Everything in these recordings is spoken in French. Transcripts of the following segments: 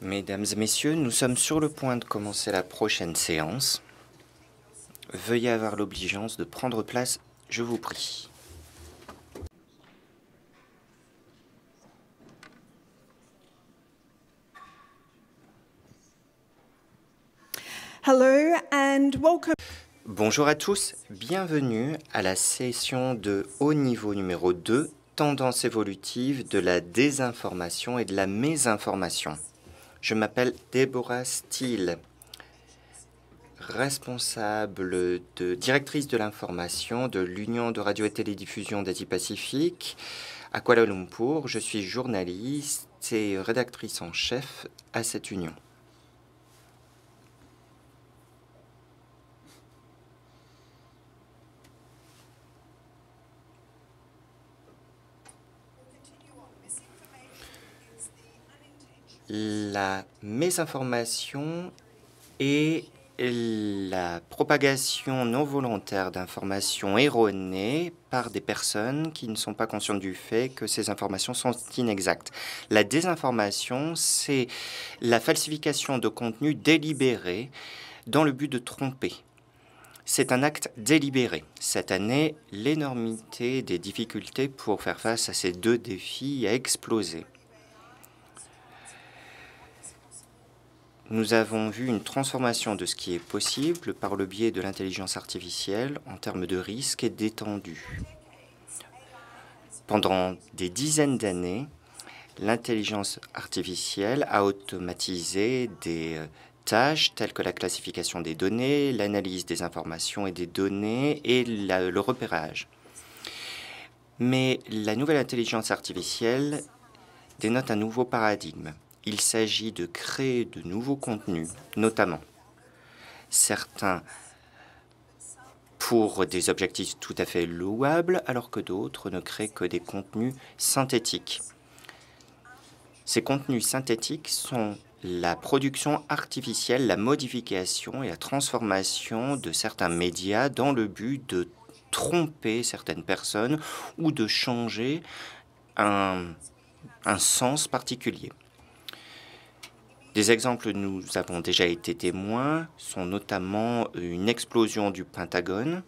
Mesdames et messieurs, nous sommes sur le point de commencer la prochaine séance. Veuillez avoir l'obligeance de prendre place, je vous prie. Bonjour à tous, bienvenue à la session de haut niveau numéro 2, tendance évolutive de la désinformation et de la mésinformation. Je m'appelle Deborah Steele, responsable de directrice de l'information de l'Union de radio et télédiffusion d'Asie-Pacifique à Kuala Lumpur. Je suis journaliste et rédactrice en chef à cette union. la mésinformation est la propagation non volontaire d'informations erronées par des personnes qui ne sont pas conscientes du fait que ces informations sont inexactes. La désinformation, c'est la falsification de contenu délibéré dans le but de tromper. C'est un acte délibéré. Cette année, l'énormité des difficultés pour faire face à ces deux défis a explosé. Nous avons vu une transformation de ce qui est possible par le biais de l'intelligence artificielle en termes de risques et d'étendue. Pendant des dizaines d'années, l'intelligence artificielle a automatisé des euh, tâches telles que la classification des données, l'analyse des informations et des données et le repérage. Mais la nouvelle intelligence artificielle dénote un nouveau paradigme il s'agit de créer de nouveaux contenus, notamment certains pour des objectifs tout à fait louables, alors que d'autres ne créent que des contenus synthétiques. Ces contenus synthétiques sont la production artificielle, la modification et la transformation de certains médias dans le but de tromper certaines personnes ou de changer un, un sens particulier. Des exemples nous avons déjà été témoins sont notamment euh, une explosion du Pentagone,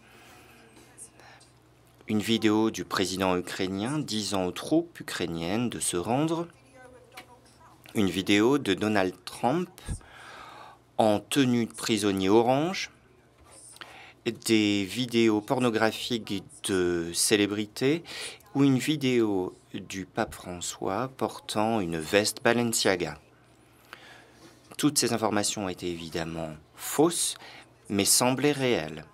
une vidéo du président ukrainien disant aux troupes ukrainiennes de se rendre, une vidéo de Donald Trump en tenue de prisonnier orange, des vidéos pornographiques de célébrités ou une vidéo du pape François portant une veste Balenciaga. Toutes ces informations étaient évidemment fausses, mais semblaient réelles.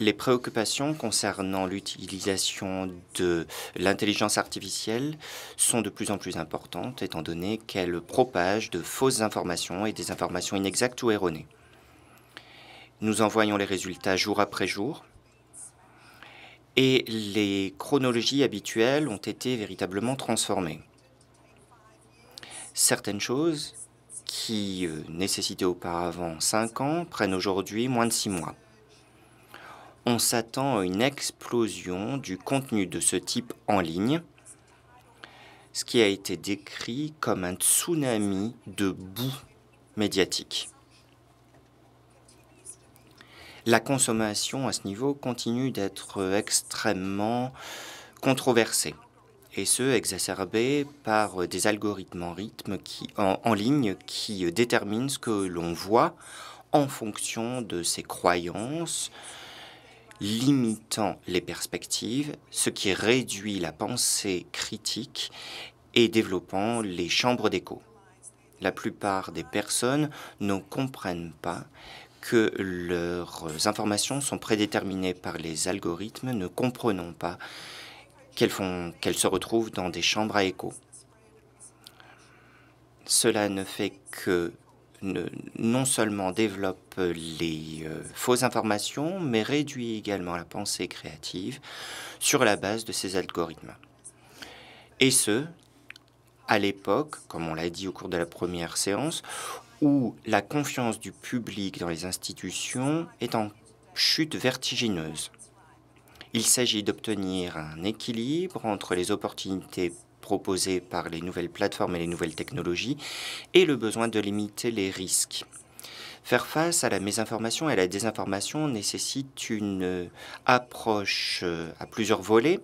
Les préoccupations concernant l'utilisation de l'intelligence artificielle sont de plus en plus importantes, étant donné qu'elle propage de fausses informations et des informations inexactes ou erronées. Nous envoyons les résultats jour après jour, et les chronologies habituelles ont été véritablement transformées certaines choses qui euh, nécessitaient auparavant 5 ans prennent aujourd'hui moins de 6 mois. On s'attend à une explosion du contenu de ce type en ligne, ce qui a été décrit comme un tsunami de boue médiatique. La consommation à ce niveau continue d'être extrêmement controversée et ce, exacerbé par des algorithmes en, rythme qui, en, ligne qui déterminent ce que l'on voit en fonction de ses croyances, limitant les perspectives, ce qui réduit la pensée critique et développant les chambres d'écho. La plupart des personnes ne comprennent pas que leurs informations sont prédéterminées par les algorithmes, ne comprenons pas qu'elles se retrouvent dans des chambres à écho. Cela ne fait que non seulement développe les euh, fausses informations, mais réduit également la pensée créative sur la base de ces algorithmes. Et ce, à l'époque, comme on l'a dit au cours de la première séance, où la confiance du public dans les institutions est en chute vertigineuse. Il s'agit d'obtenir un équilibre entre les opportunités proposées par les nouvelles plateformes et les nouvelles technologies et le besoin de limiter les risques. Faire face à la mésinformation et à la désinformation nécessite une approche euh, à plusieurs volets,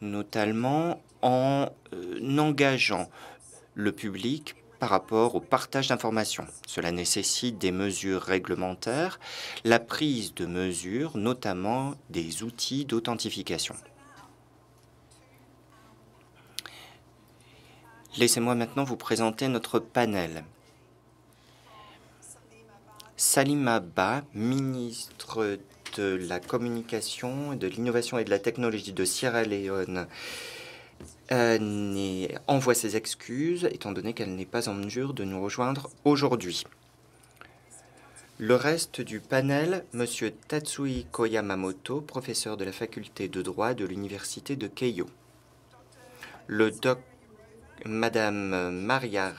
notamment en euh, engageant le public par rapport au partage d'informations. Cela nécessite des mesures réglementaires, la prise de mesures, notamment des outils d'authentification. Laissez-moi maintenant vous présenter notre panel. Salim Abba, ministre de la Communication, de l'Innovation et de la Technologie de Sierra Leone, euh, envoie ses excuses, étant donné qu'elle n'est pas en mesure de nous rejoindre aujourd'hui. Le reste du panel, M. Tatsui Koyamamoto, professeur de la faculté de droit de l'université de Keio. Le doc, Madame Maria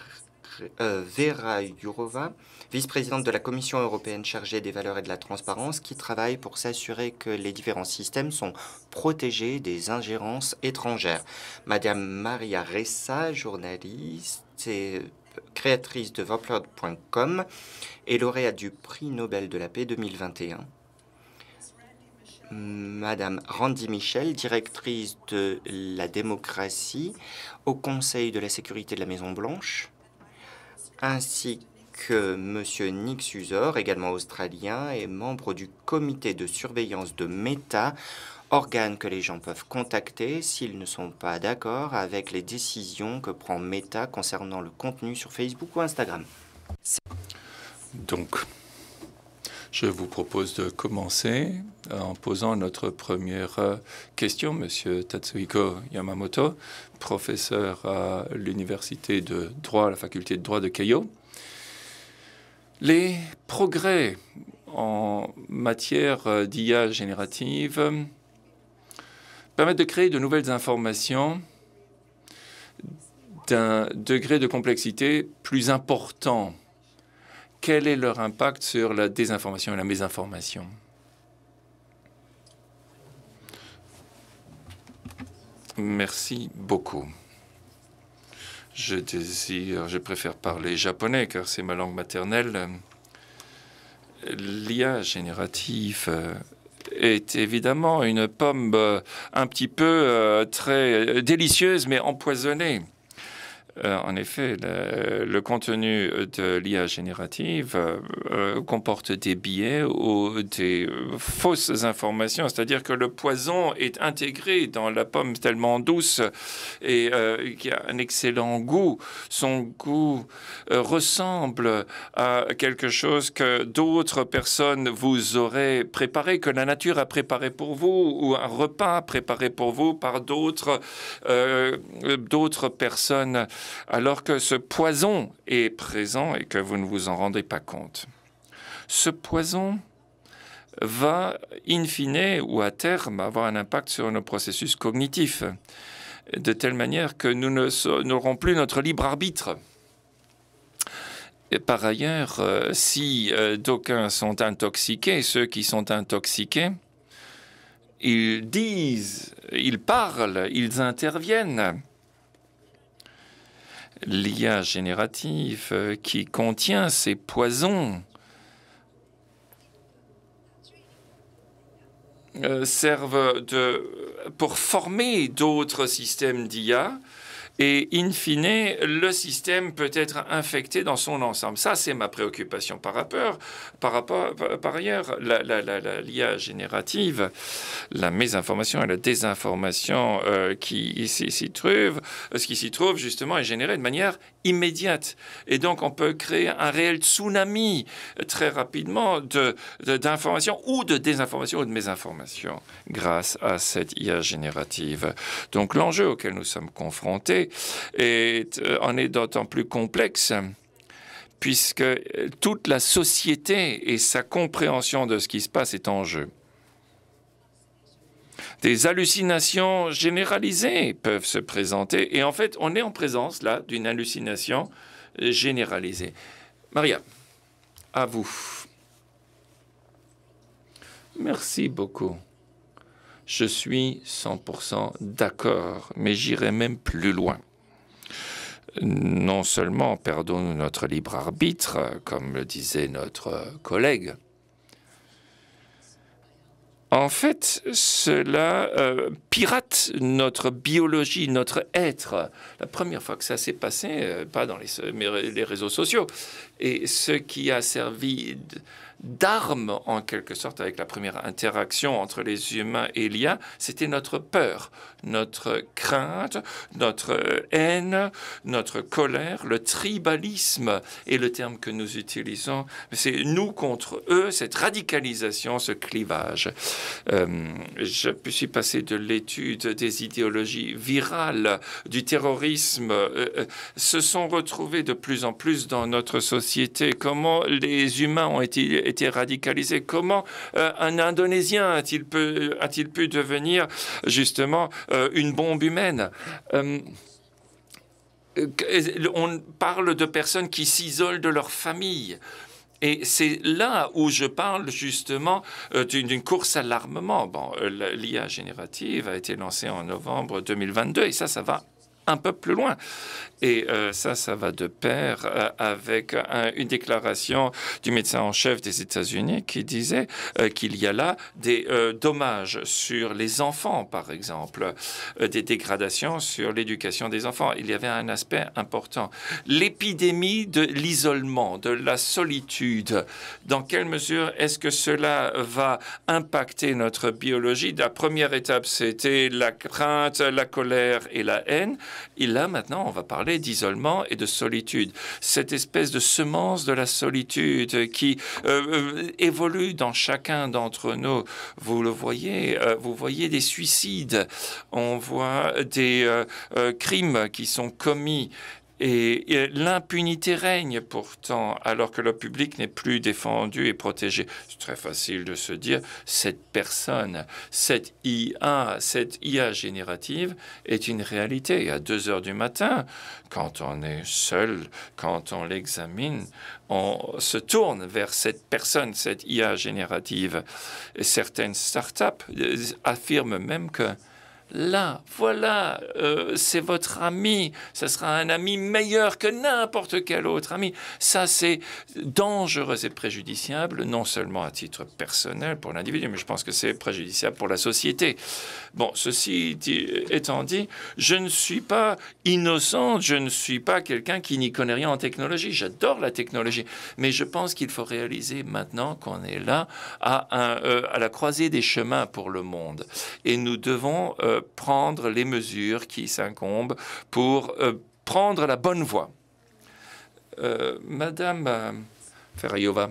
euh, Vera Jourova, vice-présidente de la Commission européenne chargée des valeurs et de la transparence, qui travaille pour s'assurer que les différents systèmes sont protégés des ingérences étrangères. Madame Maria Ressa, journaliste et créatrice de Vopler.com et lauréate du prix Nobel de la paix 2021. Madame Randy Michel, directrice de la démocratie au Conseil de la sécurité de la Maison-Blanche ainsi que M. Nick Susor, également australien, et membre du comité de surveillance de Meta, organe que les gens peuvent contacter s'ils ne sont pas d'accord avec les décisions que prend Meta concernant le contenu sur Facebook ou Instagram. Donc, je vous propose de commencer en posant notre première euh, question, Monsieur Tatsuhiko Yamamoto, professeur à l'Université de droit, à la faculté de droit de Keio. Les progrès en matière euh, d'IA générative permettent de créer de nouvelles informations d'un degré de complexité plus important quel est leur impact sur la désinformation et la mésinformation Merci beaucoup. Je désire, je préfère parler japonais car c'est ma langue maternelle. L'IA générative euh, est évidemment une pomme euh, un petit peu euh, très délicieuse mais empoisonnée. Euh, en effet, le, contenu de l'IA générative euh, euh, comporte des biais ou des fausses informations, c'est-à-dire que le poison est intégré dans la pomme tellement douce et qui a un excellent goût. Son goût ressemble à quelque chose que d'autres personnes vous auraient préparé, que la nature a préparé pour vous, ou un repas préparé pour vous par d'autres personnes alors que ce poison est présent et que vous ne vous en rendez pas compte. Ce poison va, in fine ou à terme, avoir un impact sur nos processus cognitifs, de telle manière que nous n'aurons plus notre libre arbitre. par ailleurs, euh, si euh, d'aucuns sont intoxiqués, ceux qui sont intoxiqués, ils disent, ils parlent, ils interviennent l'IA générative euh, qui contient ces poisons euh, serve de, pour former d'autres systèmes d'IA et in fine, le système peut être infecté dans son ensemble. Ça, c'est ma préoccupation par rapport, par, rapport, par ailleurs, l'IA générative, la mésinformation et la désinformation euh, qui s'y trouve, ce qui s'y trouve justement est généré de manière immédiate. Et donc, on peut créer un réel tsunami euh, très rapidement d'informations de, ou de désinformations ou de mésinformations grâce à cette IA générative. Donc, l'enjeu auquel nous sommes confrontés, en euh, est d'autant plus complexe puisque euh, toute la société et sa compréhension de ce qui se passe est en jeu. Des hallucinations généralisées peuvent se présenter et en fait on est en présence là d'une hallucination généralisée. Maria, à vous. Merci beaucoup. Je suis 100% d'accord, mais j'irai même plus loin. Non seulement perdons-nous notre libre arbitre, comme le disait notre collègue, en fait, cela euh, pirate notre biologie, notre être. La première fois que ça s'est passé, euh, pas dans les, les, réseaux sociaux, et ce qui a servi d'armes, en quelque sorte avec la première interaction entre les humains et l'IA, c'était notre peur notre crainte, notre haine, notre colère, le tribalisme est le terme que nous utilisons. C'est nous contre eux, cette radicalisation, ce clivage. Euh, je suis passé de l'étude des idéologies virales, du terrorisme, euh, euh, se sont retrouvés de plus en plus dans notre société. Comment les humains ont été, été radicalisés Comment un Indonésien a-t-il pu devenir justement euh, une bombe humaine euh, euh, on parle de personnes qui s'isolent de leur famille. Et c'est là où je parle justement d'une course à l'armement. Bon, l'IA générative a été lancée en novembre 2022 et ça, ça va un peu plus loin. Et euh, ça, ça va de pair euh, avec une déclaration du médecin en chef des États-Unis qui disait euh, qu'il y a là des dommages sur les enfants, par exemple, des dégradations sur l'éducation des enfants. Il y avait un aspect important. L'épidémie de l'isolement, de la solitude, dans quelle mesure est-ce que cela va impacter notre biologie La première étape, c'était la crainte, la colère et la haine. Et là, maintenant, on va parler d'isolement et de solitude. Cette espèce de semence de la solitude qui euh, euh, évolue dans chacun d'entre nous. Vous le voyez, euh, vous voyez des suicides, on voit des crimes qui sont commis et, l'impunité règne pourtant, alors que le public n'est plus défendu et protégé. C'est très facile de se dire, cette personne, cette IA, cette IA générative est une réalité. à 2 heures du matin, quand on est seul, quand on l'examine, on se tourne vers cette personne, cette IA générative. Et certaines startups euh, affirment même que là, voilà, euh, c'est votre ami, ça sera un ami meilleur que n'importe quel autre ami. Ça, c'est dangereux et préjudiciable, non seulement à titre personnel pour l'individu, mais je pense que c'est préjudiciable pour la société. Bon, ceci étant dit, je ne suis pas innocente, je ne suis pas quelqu'un qui n'y connaît rien en technologie, j'adore la technologie, mais je pense qu'il faut réaliser maintenant qu'on est là à, euh, la croisée des chemins pour le monde. Et nous devons... Euh, prendre les mesures qui s'incombent pour euh, prendre la bonne voie. Euh, Madame euh, Ferrayova,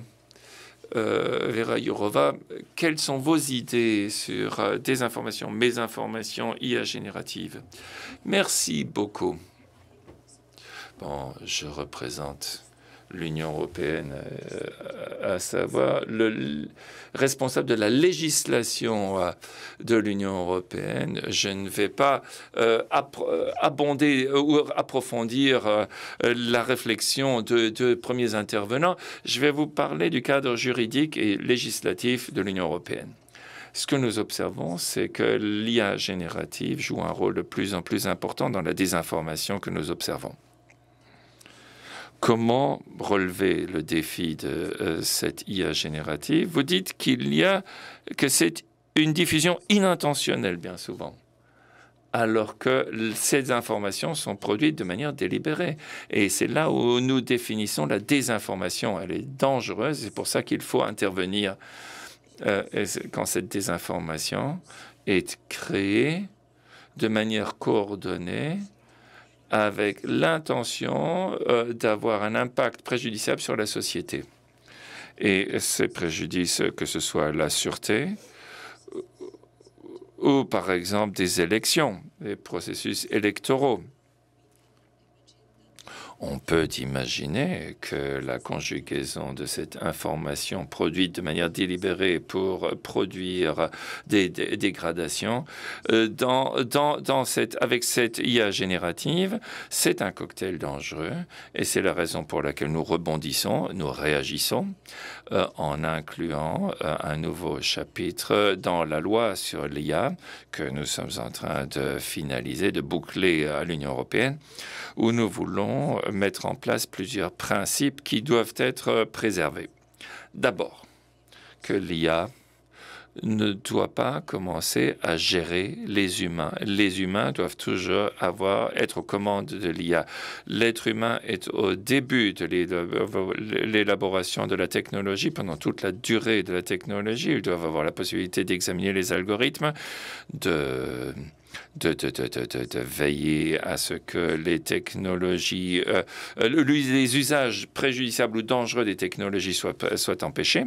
Vera quelles sont vos idées sur désinformation, mésinformation, IA générative Merci beaucoup. Bon, je représente l'Union européenne, euh, à savoir le responsable de la législation euh, de l'Union européenne. Je ne vais pas euh, abonder ou approfondir la réflexion de deux premiers intervenants. Je vais vous parler du cadre juridique et législatif de l'Union européenne. Ce que nous observons, c'est que l'IA générative joue un rôle de plus en plus important dans la désinformation que nous observons. Comment relever le défi de euh, cette IA générative Vous dites qu'il y a que c'est une diffusion inintentionnelle bien souvent alors que ces informations sont produites de manière délibérée. Et c'est là où nous définissons la désinformation. Elle est dangereuse, c'est pour ça qu'il faut intervenir euh, quand cette désinformation est créée de manière coordonnée avec l'intention euh, d'avoir un impact préjudiciable sur la société. Et ces préjudices, que ce soit la sûreté euh, ou par exemple des élections, des processus électoraux. On peut imaginer que la conjugaison de cette information produite de manière délibérée pour produire des, dégradations euh, dans, avec cette IA générative, c'est un cocktail dangereux et c'est la raison pour laquelle nous rebondissons, nous réagissons euh, en incluant euh, un nouveau chapitre dans la loi sur l'IA que nous sommes en train de finaliser, de boucler à l'Union européenne, où nous voulons mettre en place plusieurs principes qui doivent être préservés. D'abord, que l'IA ne doit pas commencer à gérer les humains. Les humains doivent toujours avoir, être aux commandes de l'IA. L'être humain est au début de l'élaboration de la technologie, pendant toute la durée de la technologie. Ils doivent avoir la possibilité d'examiner les algorithmes, de de, de, de, de, veiller à ce que les technologies, euh, euh, les usages préjudiciables ou dangereux des technologies soient, soient empêchés.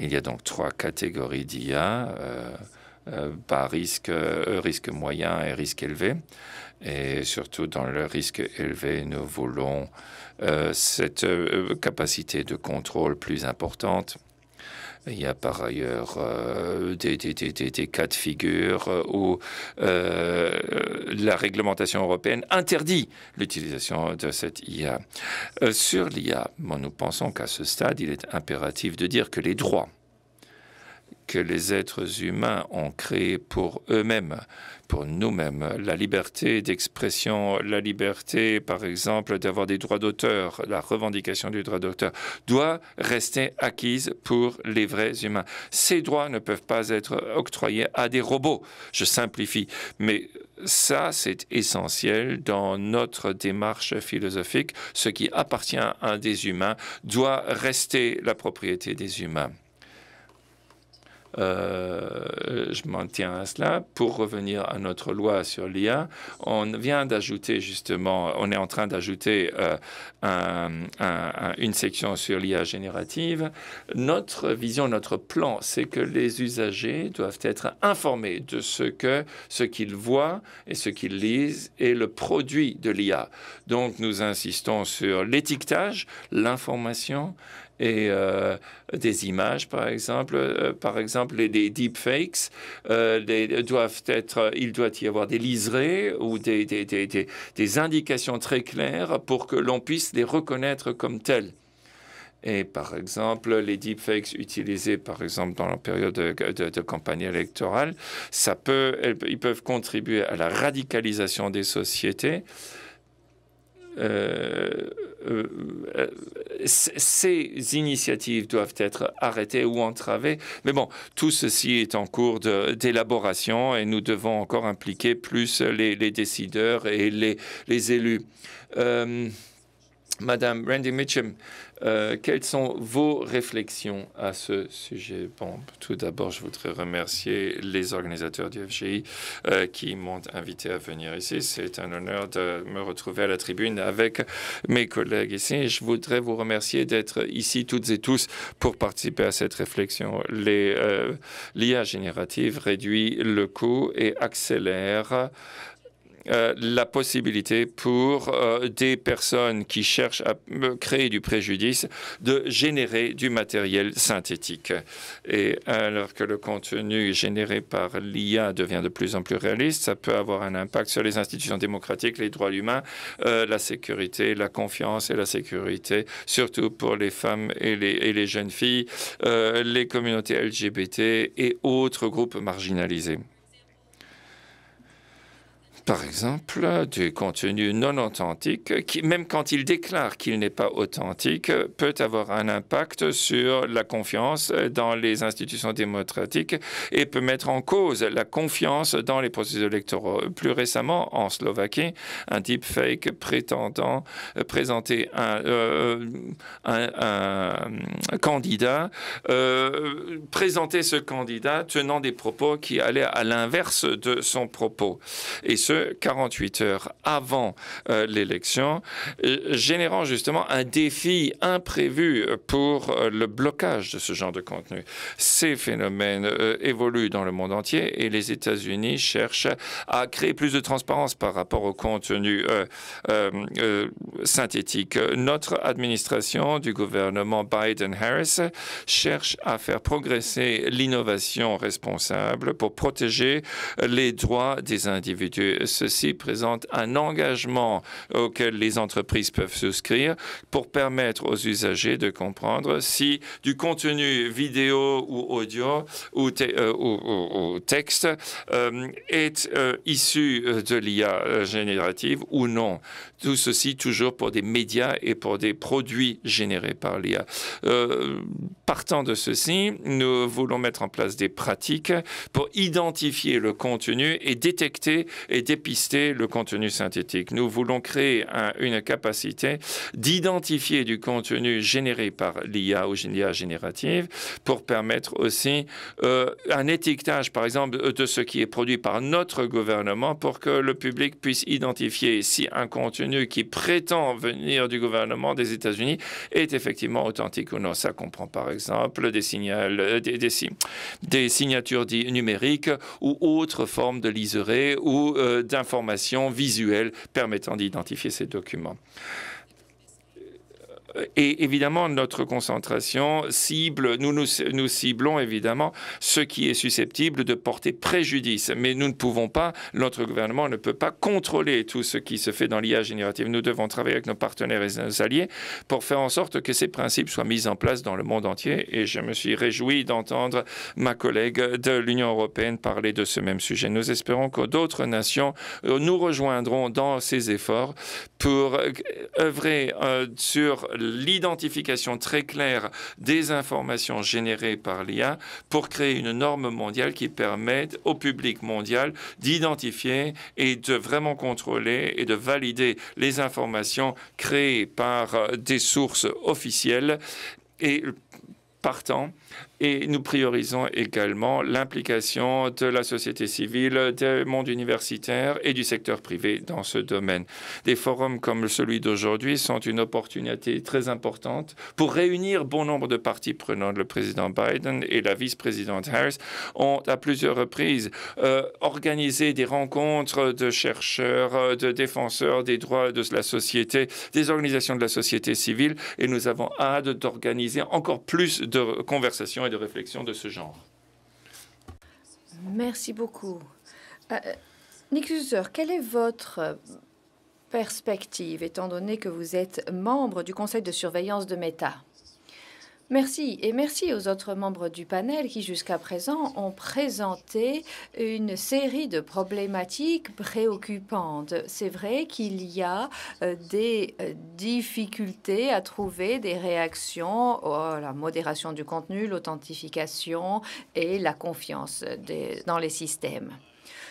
Il y a donc trois catégories d'IA. Euh, euh, risque, euh, risque moyen et risque élevé. Et surtout dans le risque élevé, nous voulons cette capacité de contrôle plus importante il y a par ailleurs euh, des, cas de figure où euh, la réglementation européenne interdit l'utilisation de cette IA. Euh, sur l'IA, nous pensons qu'à ce stade, il est impératif de dire que les droits que les êtres humains ont créés pour eux-mêmes pour nous-mêmes. La liberté d'expression, la liberté, par exemple, d'avoir des droits d'auteur, la revendication du droit d'auteur, doit rester acquise pour les vrais humains. Ces droits ne peuvent pas être octroyés à des robots. Je simplifie, mais ça, c'est essentiel dans notre démarche philosophique. Ce qui appartient à des humains doit rester la propriété des humains. Euh, je m'en tiens à cela. Pour revenir à notre loi sur l'IA, on vient d'ajouter justement, on est en train d'ajouter euh, une section sur l'IA générative. Notre vision, notre plan, c'est que les usagers doivent être informés de ce que ce qu'ils voient et ce qu'ils lisent est le produit de l'IA. Donc nous insistons sur l'étiquetage, l'information et euh, des images, par exemple. Euh, par exemple, les, deepfakes, euh, doivent être, il doit y avoir des liserés ou des, des, indications très claires pour que l'on puisse les reconnaître comme telles. Et par exemple, les deepfakes utilisés, par exemple, dans la période de, de, campagne électorale, ça peut, ils peuvent contribuer à la radicalisation des sociétés. Euh, euh, euh, ces initiatives doivent être arrêtées ou entravées. Mais bon, tout ceci est en cours d'élaboration et nous devons encore impliquer plus les, décideurs et les, les élus. Madame Randy Mitchum euh, quelles sont vos réflexions à ce sujet Bon, tout d'abord, je voudrais remercier les organisateurs du FGI euh, qui m'ont invité à venir ici. C'est un honneur de me retrouver à la tribune avec mes collègues ici. je voudrais vous remercier d'être ici toutes et tous pour participer à cette réflexion. Les euh, générative réduit le coût et accélère euh, la possibilité pour euh, des personnes qui cherchent à créer du préjudice de générer du matériel synthétique. Et alors que le contenu généré par l'IA devient de plus en plus réaliste, ça peut avoir un impact sur les institutions démocratiques, les droits humains, euh, la sécurité, la confiance et la sécurité, surtout pour les femmes et les jeunes filles, les communautés LGBT et autres groupes marginalisés par exemple, du contenu non authentique, qui, même quand il déclare qu'il n'est pas authentique, peut avoir un impact sur la confiance dans les institutions démocratiques et peut mettre en cause la confiance dans les processus électoraux. Plus récemment, en Slovaquie, un deepfake prétendant euh, présenter euh, euh, un, un, candidat euh, présentait ce candidat tenant des propos qui allaient à l'inverse de son propos. Et ce, 48 heures avant euh, l'élection, générant justement un défi imprévu euh, pour euh, le blocage de ce genre de contenu. Ces phénomènes évoluent dans le monde entier et les États-Unis cherchent à créer plus de transparence par rapport au contenu synthétique. Notre administration du gouvernement Biden-Harris cherche à faire progresser l'innovation responsable pour protéger les droits des individus ceci présente un engagement auquel les entreprises peuvent souscrire pour permettre aux usagers de comprendre si du contenu vidéo ou audio ou, euh, texte euh, est euh, issu de l'IA générative ou non. Tout ceci toujours pour des médias et pour des produits générés par l'IA. partant de ceci, nous voulons mettre en place des pratiques pour identifier le contenu et détecter et détecter dépister le contenu synthétique. Nous voulons créer une capacité d'identifier du contenu généré par l'IA ou l'IA générative pour permettre aussi euh, un étiquetage, par exemple, de ce qui est produit par notre gouvernement pour que le public puisse identifier si un contenu qui prétend venir du gouvernement des États-Unis est effectivement authentique ou non. Ça comprend par exemple des, signaux, euh, des, des, signatures numériques ou autres formes de liseré ou des euh, d'informations visuelles permettant d'identifier ces documents et évidemment, notre concentration cible, nous, nous, ciblons évidemment ce qui est susceptible de porter préjudice. Mais nous ne pouvons pas, notre gouvernement ne peut pas contrôler tout ce qui se fait dans l'IA générative. Nous devons travailler avec nos partenaires et nos alliés pour faire en sorte que ces principes soient mis en place dans le monde entier. Et je me suis réjoui d'entendre ma collègue de l'Union européenne parler de ce même sujet. Nous espérons que d'autres nations euh, nous rejoindront dans ces efforts pour euh, œuvrer euh, sur l'identification très claire des informations générées par l'IA pour créer une norme mondiale qui permette au public mondial d'identifier et de vraiment contrôler et de valider les informations créées par des sources officielles et partant, et nous priorisons également l'implication de la société civile, du monde universitaire et du secteur privé dans ce domaine. Des forums comme celui d'aujourd'hui sont une opportunité très importante pour réunir bon nombre de parties prenantes. Le président Biden et la vice-présidente Harris ont à plusieurs reprises euh, organisé des rencontres de chercheurs, euh, de défenseurs des droits de la société, des organisations de la société civile et nous avons hâte d'organiser encore plus de conversations de réflexion de ce genre. Merci beaucoup. Euh, euh, Nick quelle est votre perspective, étant donné que vous êtes membre du conseil de surveillance de Meta Merci et merci aux autres membres du panel qui jusqu'à présent ont présenté une série de problématiques préoccupantes. C'est vrai qu'il y a euh, des euh, difficultés à trouver des réactions à oh, la modération du contenu, l'authentification et la confiance dans les systèmes.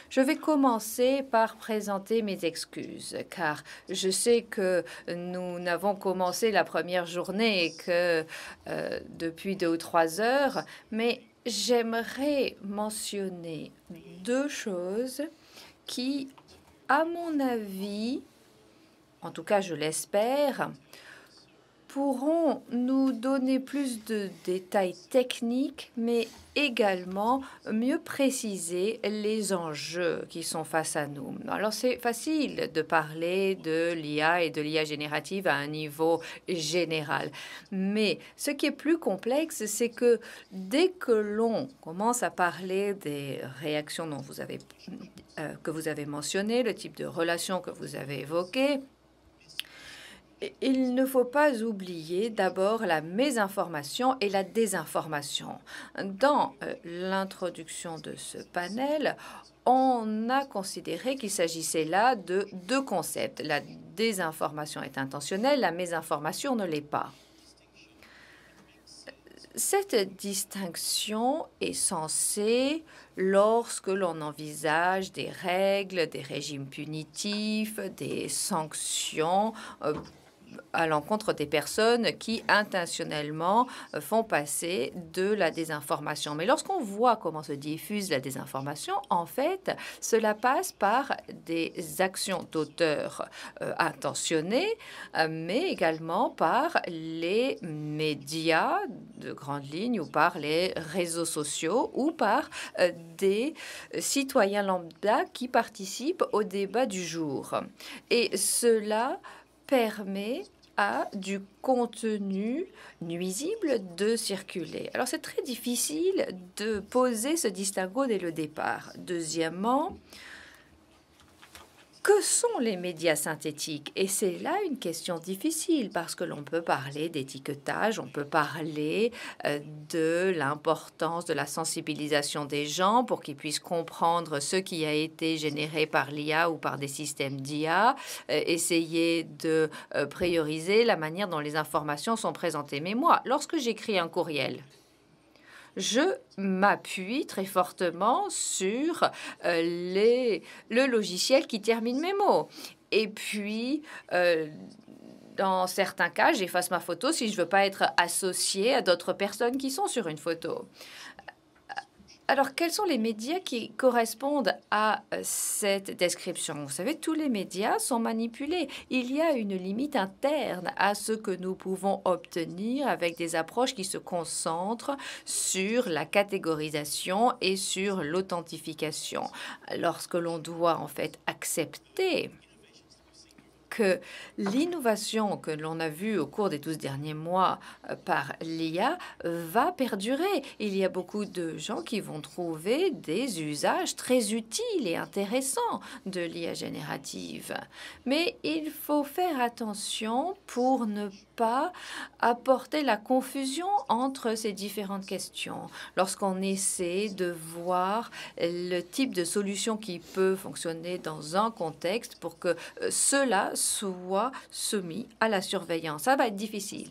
Je vais commencer par présenter mes excuses, car je sais que nous n'avons commencé la première journée que euh, depuis deux ou trois heures, mais j'aimerais mentionner deux choses qui, à mon avis, en tout cas je l'espère, pourront nous donner plus de détails techniques, mais également mieux préciser les enjeux qui sont face à nous. Alors c'est facile de parler de l'IA et de l'IA générative à un niveau général, mais ce qui est plus complexe, c'est que dès que l'on commence à parler des réactions dont vous avez, euh, que vous avez mentionnées, le type de relations que vous avez évoquées, il ne faut pas oublier d'abord la mésinformation et la désinformation. Dans euh, l'introduction de ce panel, on a considéré qu'il s'agissait là de deux concepts. La désinformation est intentionnelle, la mésinformation ne l'est pas. Cette distinction est censée lorsque l'on envisage des règles, des régimes punitifs, des sanctions euh, à l'encontre des personnes qui intentionnellement euh, font passer de la désinformation. Mais lorsqu'on voit comment se diffuse la désinformation, en fait, cela passe par des actions d'auteurs euh, intentionnés, euh, mais également par les médias de grande ligne ou par les réseaux sociaux ou par des citoyens lambda qui participent au débat du jour. Et cela permet à du contenu nuisible de circuler. Alors c'est très difficile de poser ce distinguo dès le départ. Deuxièmement, que sont les médias synthétiques Et c'est là une question difficile parce que l'on peut parler d'étiquetage, on peut parler euh, de l'importance de la sensibilisation des gens pour qu'ils puissent comprendre ce qui a été généré par l'IA ou par des systèmes d'IA, euh, essayer de euh, prioriser la manière dont les informations sont présentées. Mais moi, lorsque j'écris un courriel, je m'appuie très fortement sur euh, les, le logiciel qui termine mes mots. Et puis, euh, dans certains cas, j'efface ma photo si je ne veux pas être associée à d'autres personnes qui sont sur une photo. Alors, quels sont les médias qui correspondent à euh, cette description Vous savez, tous les médias sont manipulés. Il y a une limite interne à ce que nous pouvons obtenir avec des approches qui se concentrent sur la catégorisation et sur l'authentification. Lorsque l'on doit en fait accepter que l'innovation que l'on a vue au cours des 12 derniers mois euh, par l'IA va perdurer. Il y a beaucoup de gens qui vont trouver des usages très utiles et intéressants de l'IA générative. Mais il faut faire attention pour ne pas apporter la confusion entre ces différentes questions. Lorsqu'on essaie de voir le type de solution qui peut fonctionner dans un contexte pour que euh, cela soit soumis à la surveillance. Ça va être difficile.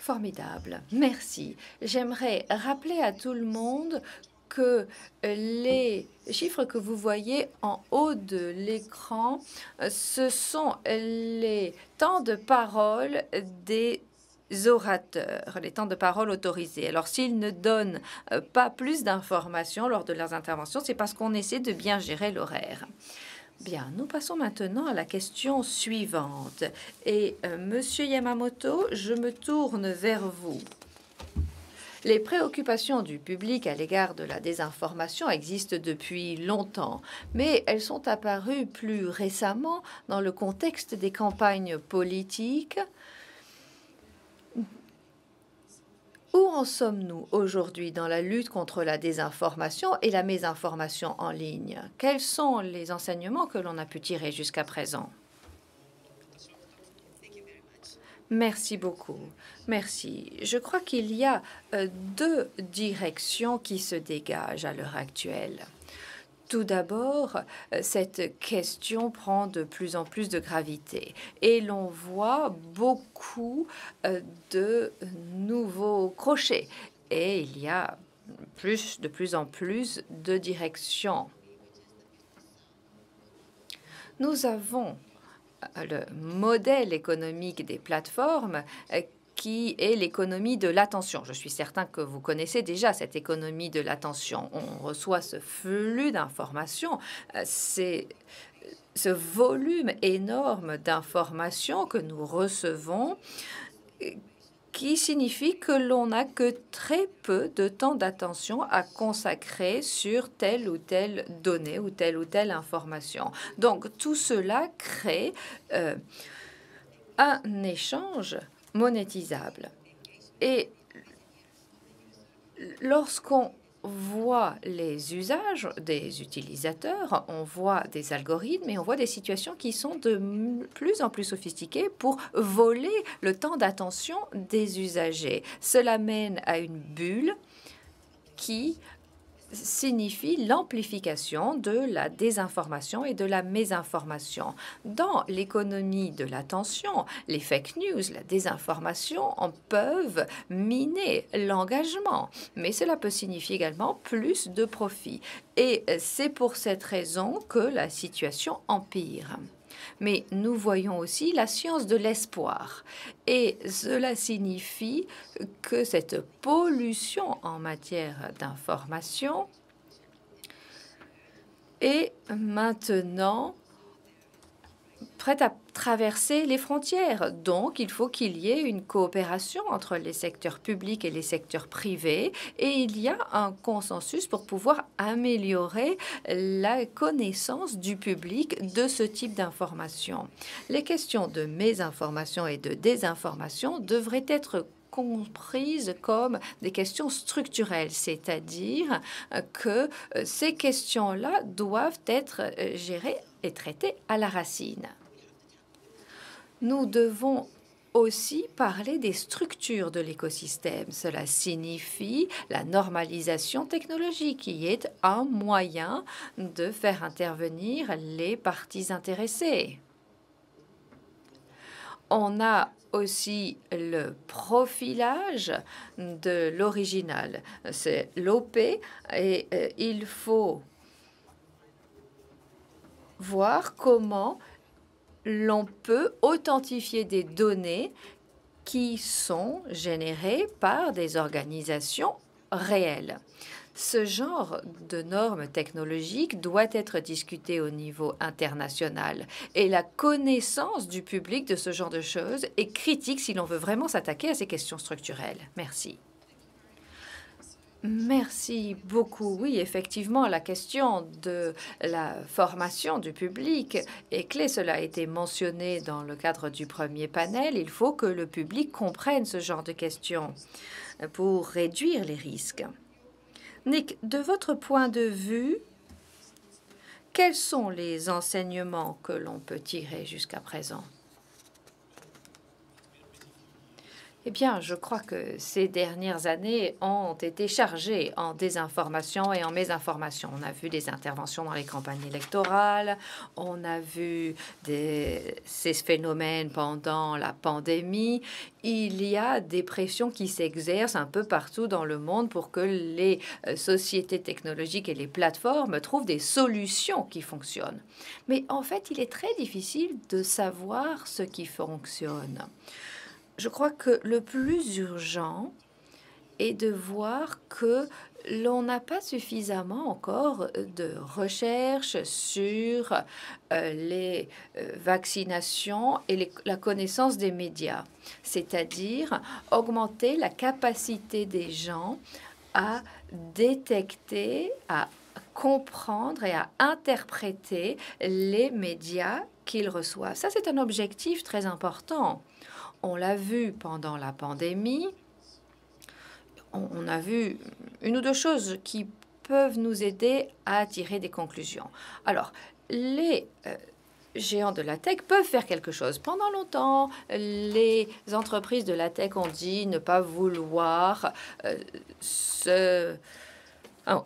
Formidable. Merci. J'aimerais rappeler à tout le monde que euh, les chiffres que vous voyez en haut de l'écran, euh, ce sont les temps de parole des orateurs, les temps de parole autorisés. Alors, s'ils ne donnent euh, pas plus d'informations lors de leurs interventions, c'est parce qu'on essaie de bien gérer l'horaire. Bien, nous passons maintenant à la question suivante. Et euh, Monsieur Yamamoto, je me tourne vers vous. Les préoccupations du public à l'égard de la désinformation existent depuis longtemps, mais elles sont apparues plus récemment dans le contexte des campagnes politiques, Où en sommes-nous aujourd'hui dans la lutte contre la désinformation et la mésinformation en ligne Quels sont les enseignements que l'on a pu tirer jusqu'à présent Merci beaucoup. Merci. Je crois qu'il y a euh, deux directions qui se dégagent à l'heure actuelle. Tout d'abord, euh, cette question prend de plus en plus de gravité et l'on voit beaucoup euh, de nouveaux crochets et il y a plus, de plus en plus de directions. Nous avons euh, le modèle économique des plateformes qui est l'économie de l'attention. Je suis certain que vous connaissez déjà cette économie de l'attention. On reçoit ce flux d'informations, euh, c'est euh, ce volume énorme d'informations que nous recevons euh, qui signifie que l'on n'a que très peu de temps d'attention à consacrer sur telle ou telle donnée ou telle ou telle information. Donc tout cela crée un échange monétisable Et lorsqu'on voit les usages des utilisateurs, on voit des algorithmes et on voit des situations qui sont de plus en plus sophistiquées pour voler le temps d'attention des usagers. Cela mène à une bulle qui signifie l'amplification de la désinformation et de la mésinformation. Dans l'économie de l'attention, les fake news, la désinformation en peuvent miner l'engagement, mais cela peut signifier également plus de profit. Et c'est pour cette raison que la situation empire mais nous voyons aussi la science de l'espoir. Et cela signifie que cette pollution en matière d'information est maintenant prête à traverser les frontières. Donc, il faut qu'il y ait une coopération entre les secteurs publics et les secteurs privés. Et il y a un consensus pour pouvoir améliorer la connaissance du public de ce type d'information. Les questions de mésinformation et de désinformation devraient être comprises comme des questions structurelles, c'est-à-dire que euh, ces questions-là doivent être euh, gérées et traitées à la racine nous devons aussi parler des structures de l'écosystème. Cela signifie la normalisation technologique qui est un moyen de faire intervenir les parties intéressées. On a aussi le profilage de l'original. C'est l'OP et euh, il faut voir comment l'on peut authentifier des données qui sont générées par des organisations réelles. Ce genre de normes technologiques doit être discuté au niveau international et la connaissance du public de ce genre de choses est critique si l'on veut vraiment s'attaquer à ces questions structurelles. Merci. Merci beaucoup. Oui, effectivement, la question de la formation du public est clé. Cela a été mentionné dans le cadre du premier panel. Il faut que le public comprenne ce genre de questions pour réduire les risques. Nick, de votre point de vue, quels sont les enseignements que l'on peut tirer jusqu'à présent Eh bien, je crois que ces dernières années ont été chargées en désinformation et en mésinformation. On a vu des interventions dans les campagnes électorales, on a vu ces phénomènes pendant la pandémie. Il y a des pressions qui s'exercent un peu partout dans le monde pour que les euh, sociétés technologiques et les plateformes trouvent des solutions qui fonctionnent. Mais en fait, il est très difficile de savoir ce qui fonctionne je crois que le plus urgent est de voir que l'on n'a pas suffisamment encore de recherches sur euh, les euh, vaccinations et la connaissance des médias, c'est-à-dire augmenter la capacité des gens à détecter, à comprendre et à interpréter les médias qu'ils reçoivent. Ça, c'est un objectif très important on l'a vu pendant la pandémie, on, a vu une ou deux choses qui peuvent nous aider à tirer des conclusions. Alors, les euh, géants de la tech peuvent faire quelque chose. Pendant longtemps, les entreprises de la tech ont dit ne pas vouloir euh, se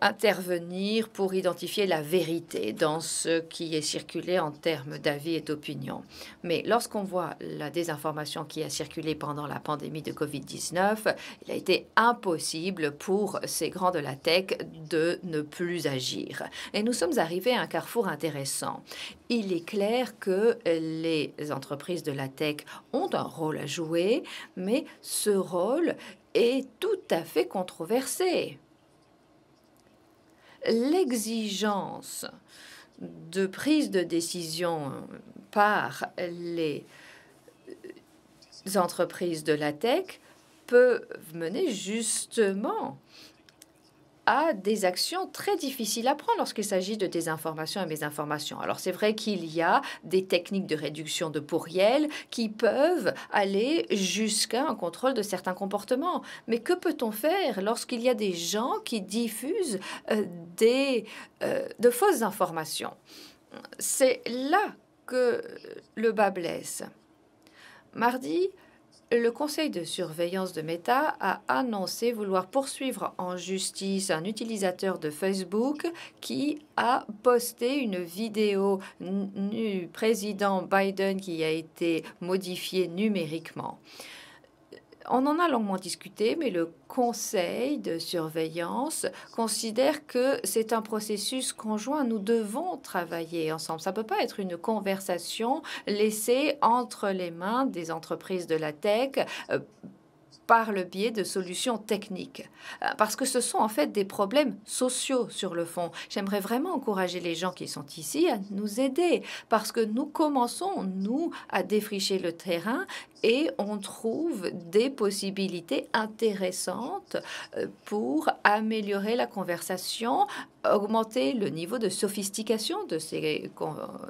intervenir pour identifier la vérité dans ce qui est circulé en termes d'avis et d'opinion. Mais lorsqu'on voit la désinformation qui a circulé pendant la pandémie de Covid-19, il a été impossible pour ces grands de la tech de ne plus agir. Et nous sommes arrivés à un carrefour intéressant. Il est clair que les entreprises de la tech ont un rôle à jouer, mais ce rôle est tout à fait controversé l'exigence de prise de décision par les entreprises de la tech peut mener justement à des actions très difficiles à prendre lorsqu'il s'agit de désinformation et mésinformation. Alors c'est vrai qu'il y a des techniques de réduction de pourriel qui peuvent aller jusqu'à un contrôle de certains comportements. Mais que peut-on faire lorsqu'il y a des gens qui diffusent euh, des, euh, de fausses informations C'est là que le bas blesse. Mardi, le conseil de surveillance de Meta a annoncé vouloir poursuivre en justice un utilisateur de Facebook qui a posté une vidéo du président Biden qui a été modifiée numériquement. On en a longuement discuté, mais le Conseil de surveillance considère que c'est un processus conjoint. Nous devons travailler ensemble. Ça ne peut pas être une conversation laissée entre les mains des entreprises de la tech. Euh, par le biais de solutions techniques. Euh, parce que ce sont en fait des problèmes sociaux sur le fond. J'aimerais vraiment encourager les gens qui sont ici à nous aider parce que nous commençons, nous, à défricher le terrain et on trouve des possibilités intéressantes euh, pour améliorer la conversation, augmenter le niveau de sophistication de ces,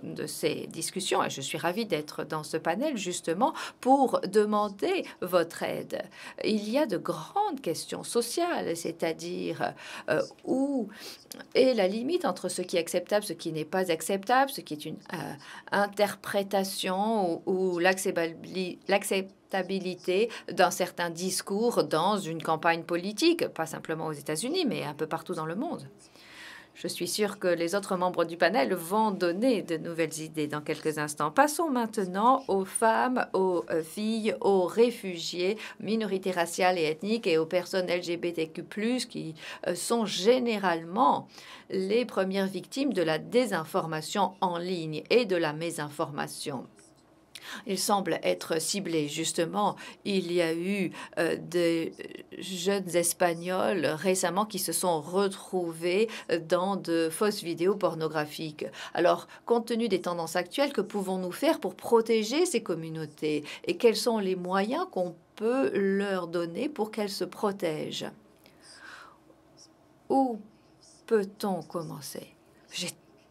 de ces discussions. Et je suis ravie d'être dans ce panel justement pour demander votre aide. Il y a de grandes questions sociales, c'est-à-dire euh, où est la limite entre ce qui est acceptable, ce qui n'est pas acceptable, ce qui est une euh, interprétation ou, l'accessibilité acceptabilité d'un certain discours dans une campagne politique, pas simplement aux États-Unis, mais un peu partout dans le monde. Je suis sûre que les autres membres du panel vont donner de nouvelles idées dans quelques instants. Passons maintenant aux femmes, aux euh, filles, aux réfugiés, minorités raciales et ethniques et aux personnes LGBTQ+, qui euh, sont généralement les premières victimes de la désinformation en ligne et de la mésinformation il semble être ciblé. Justement, il y a eu euh, des jeunes Espagnols récemment qui se sont retrouvés euh, dans de fausses vidéos pornographiques. Alors, compte tenu des tendances actuelles, que pouvons-nous faire pour protéger ces communautés et quels sont les moyens qu'on peut leur donner pour qu'elles se protègent Où peut-on commencer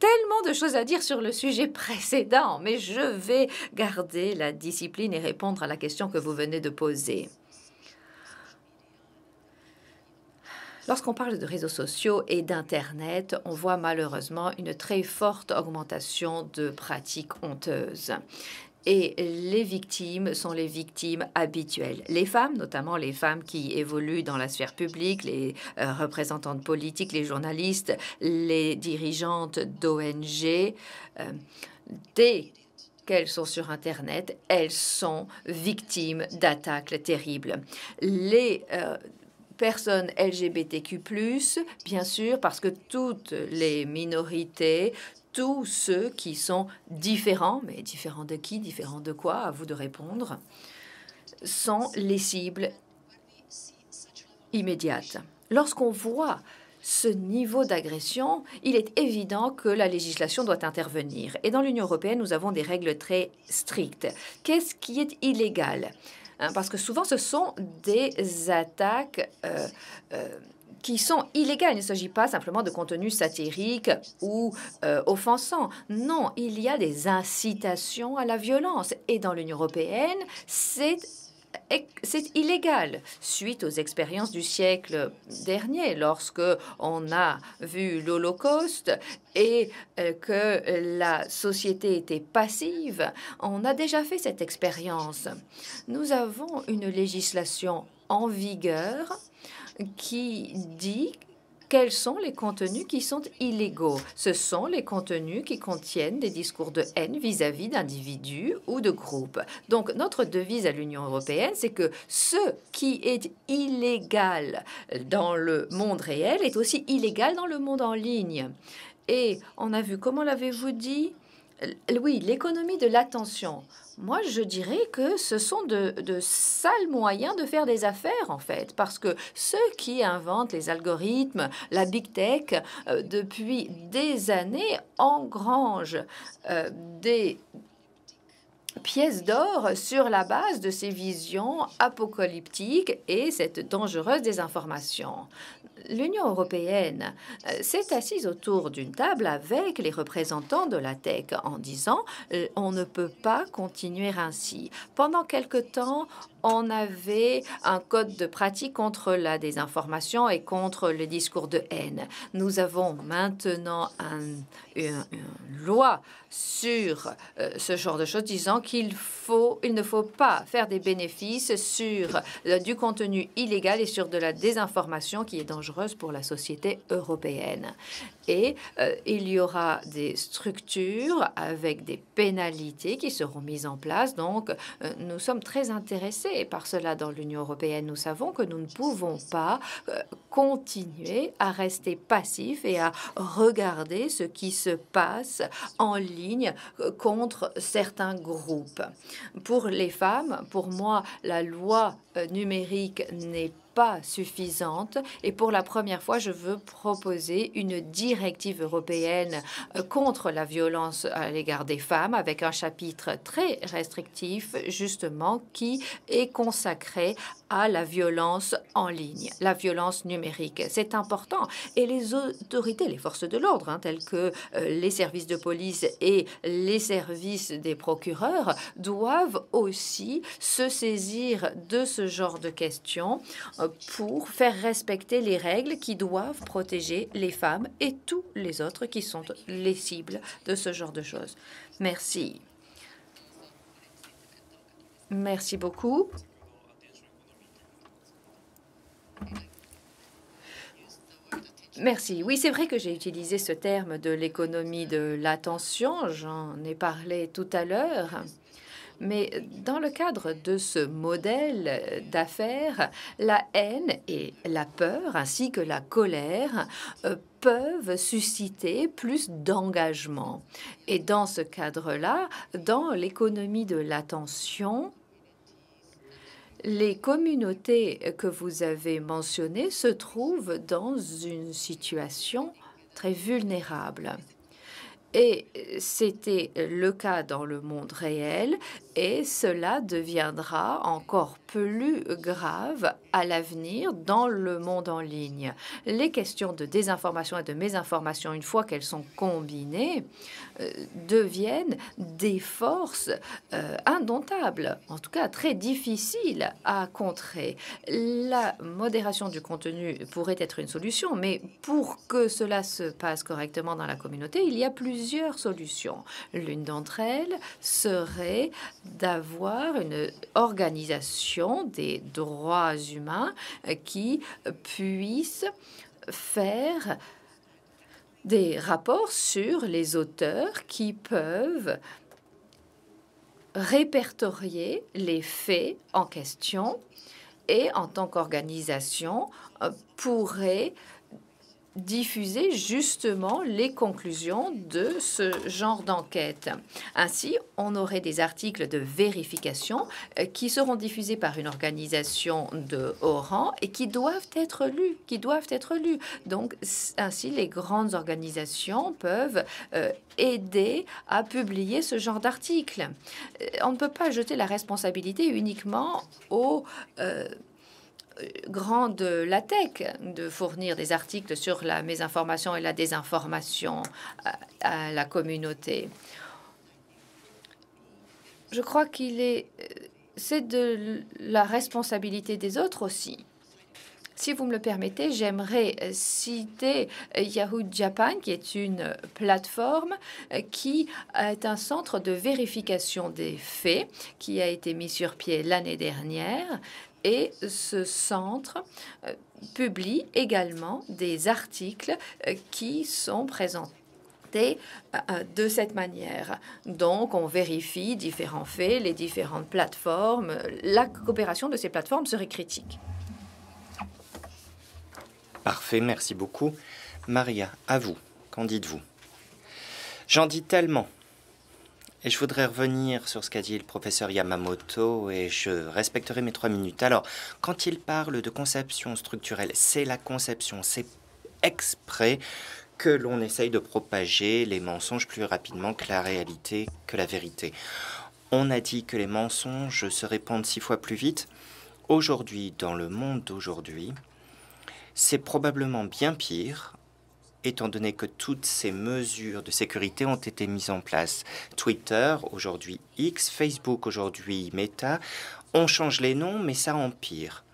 tellement de choses à dire sur le sujet précédent, mais je vais garder la discipline et répondre à la question que vous venez de poser. Lorsqu'on parle de réseaux sociaux et d'Internet, on voit malheureusement une très forte augmentation de pratiques honteuses et les victimes sont les victimes habituelles. Les femmes, notamment les femmes qui évoluent dans la sphère publique, les euh, représentantes politiques, les journalistes, les dirigeantes d'ONG, euh, dès qu'elles sont sur Internet, elles sont victimes d'attaques terribles. Les euh, personnes LGBTQ+, bien sûr, parce que toutes les minorités, tous ceux qui sont différents, mais différents de qui, différents de quoi, à vous de répondre, sont les cibles immédiates. Lorsqu'on voit ce niveau d'agression, il est évident que la législation doit intervenir. Et dans l'Union européenne, nous avons des règles très strictes. Qu'est-ce qui est illégal hein, parce que souvent ce sont des attaques euh, euh, qui sont illégales. Il ne s'agit pas simplement de contenu satirique ou euh, offensants. offensant. Non, il y a des incitations à la violence. Et dans l'Union européenne, c'est c'est illégal suite aux expériences du siècle dernier lorsque on a vu l'Holocauste et euh, que la société était passive. On a déjà fait cette expérience. Nous avons une législation en vigueur qui dit quels sont les contenus qui sont illégaux. Ce sont les contenus qui contiennent des discours de haine vis-à-vis d'individus ou de groupes. Donc notre devise à l'Union européenne, c'est que ce qui est illégal dans le monde réel est aussi illégal dans le monde en ligne. Et on a vu, comment l'avez-vous dit oui, l'économie de l'attention. Moi, je dirais que ce sont de, sales moyens de faire des affaires, en fait, parce que ceux qui inventent les algorithmes, la big tech, euh, depuis des années, engrangent euh, des pièces d'or sur la base de ces visions apocalyptiques et cette dangereuse désinformation. L'Union européenne euh, s'est assise autour d'une table avec les représentants de la tech en disant euh, on ne peut pas continuer ainsi. Pendant quelque temps, on avait un code de pratique contre la désinformation et contre le discours de haine. Nous avons maintenant un, une, loi sur euh, ce genre de choses disant qu'il faut, il ne faut pas faire des bénéfices sur du contenu illégal et sur de la désinformation qui est dangereuse pour la société européenne. Et euh, il y aura des structures avec des pénalités qui seront mises en place. Donc, euh, nous sommes très intéressés par cela dans l'Union européenne. Nous savons que nous ne pouvons pas euh, continuer à rester passifs et à regarder ce qui se passe en ligne contre certains groupes. Pour les femmes, pour moi, la loi numérique n'est suffisante et pour la première fois, je veux proposer une directive européenne euh, contre la violence à l'égard des femmes avec un chapitre très restrictif justement qui est consacré à la violence en ligne, la violence numérique. C'est important. Et les autorités, les forces de l'ordre, hein, telles que euh, les services de police et les services des procureurs, doivent aussi se saisir de ce genre de questions euh, pour faire respecter les règles qui doivent protéger les femmes et tous les autres qui sont les cibles de ce genre de choses. Merci. Merci beaucoup. Merci. Oui, c'est vrai que j'ai utilisé ce terme de l'économie de l'attention, j'en ai parlé tout à l'heure. Mais dans le cadre de ce modèle d'affaires, la haine et la peur, ainsi que la colère, euh, peuvent susciter plus d'engagement. Et dans ce cadre-là, dans l'économie de l'attention, les communautés que vous avez mentionnées se trouvent dans une situation très vulnérable. Et c'était le cas dans le monde réel et cela deviendra encore plus grave à l'avenir dans le monde en ligne. Les questions de désinformation et de mésinformation, une fois qu'elles sont combinées, euh, deviennent des forces euh, indomptables, en tout cas très difficiles à contrer. La modération du contenu pourrait être une solution, mais pour que cela se passe correctement dans la communauté, il y a plusieurs solutions. L'une d'entre elles serait d'avoir une organisation des droits humains euh, qui puisse faire des rapports sur les auteurs qui peuvent répertorier les faits en question et en tant qu'organisation euh, pourrait diffuser justement les conclusions de ce genre d'enquête. Ainsi, on aurait des articles de vérification euh, qui seront diffusés par une organisation de haut rang et qui doivent être lus, qui doivent être lus. Donc, ainsi, les grandes organisations peuvent euh, aider à publier ce genre d'articles. Euh, on ne peut pas jeter la responsabilité uniquement aux grande la tech de fournir des articles sur la mésinformation et la désinformation à, à la communauté. Je crois qu'il est euh, c'est de la responsabilité des autres aussi. Si vous me le permettez, j'aimerais euh, citer euh, Yahoo Japan, qui est une plateforme qui est un centre de vérification des faits qui a été mis sur pied l'année dernière et ce centre euh, publie également des articles euh, qui sont présentés euh, de cette manière. Donc, on vérifie différents faits, les différentes plateformes. La coopération de ces plateformes serait critique. Parfait, merci beaucoup. Maria, à vous, qu'en dites-vous J'en dis tellement et je voudrais revenir sur ce qu'a dit le professeur Yamamoto et je respecterai mes trois minutes. Alors, quand il parle de conception structurelle, c'est la conception, c'est exprès que l'on essaye de propager les mensonges plus rapidement que la réalité, que la vérité. On a dit que les mensonges se répandent six fois plus vite. Aujourd'hui, dans le monde d'aujourd'hui, c'est probablement bien pire étant donné que toutes ces mesures de sécurité ont été mises en place. Twitter, aujourd'hui X, Facebook, aujourd'hui Meta, on change les noms, mais ça empire.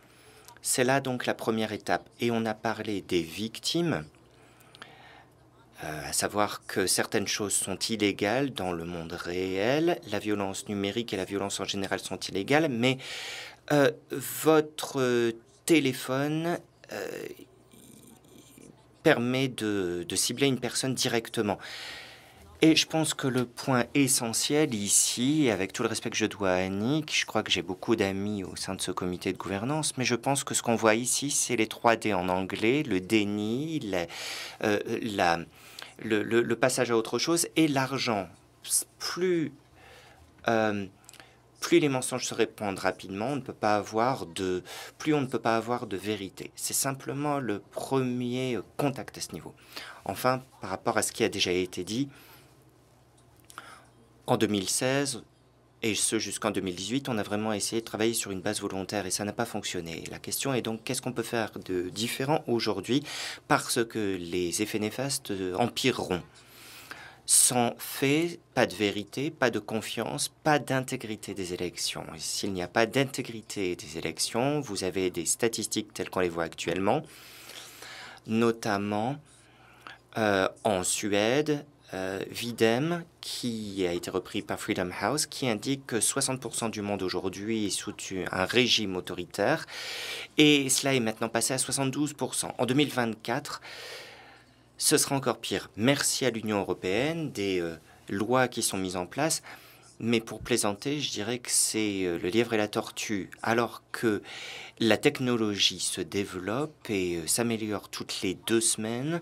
C'est là donc la première étape. Et on a parlé des victimes, euh, à savoir que certaines choses sont illégales dans le monde réel, la violence numérique et la violence en général sont illégales, mais euh, votre téléphone... Euh, permet de, cibler une personne directement. Et je pense que le point essentiel ici, avec tout le respect que je dois à Annick, je crois que j'ai beaucoup d'amis au sein de ce comité de gouvernance, mais je pense que ce qu'on voit ici, c'est les 3D en anglais, le déni, la, euh, le, passage à autre chose et l'argent. Plus euh, plus les mensonges se répandent rapidement, on ne peut pas avoir de, plus on ne peut pas avoir de vérité. C'est simplement le premier contact à ce niveau. Enfin, par rapport à ce qui a déjà été dit, en 2016, et ce jusqu'en 2018, on a vraiment essayé de travailler sur une base volontaire et ça n'a pas fonctionné. La question est donc qu'est-ce qu'on peut faire de différent aujourd'hui parce que les effets néfastes euh, empireront sans fait, pas de vérité, pas de confiance, pas d'intégrité des élections. s'il n'y a pas d'intégrité des élections, vous avez des statistiques telles qu'on les voit actuellement, notamment euh, en Suède, euh, Videm, qui a été repris par Freedom House, qui indique que 60% du monde aujourd'hui est sous un régime autoritaire, et cela est maintenant passé à 72%. En 2024, ce sera encore pire. Merci à l'Union européenne des euh, lois qui sont mises en place. Mais pour plaisanter, je dirais que c'est euh, le lièvre et la tortue. Alors que la technologie se développe et euh, s'améliore toutes les deux semaines,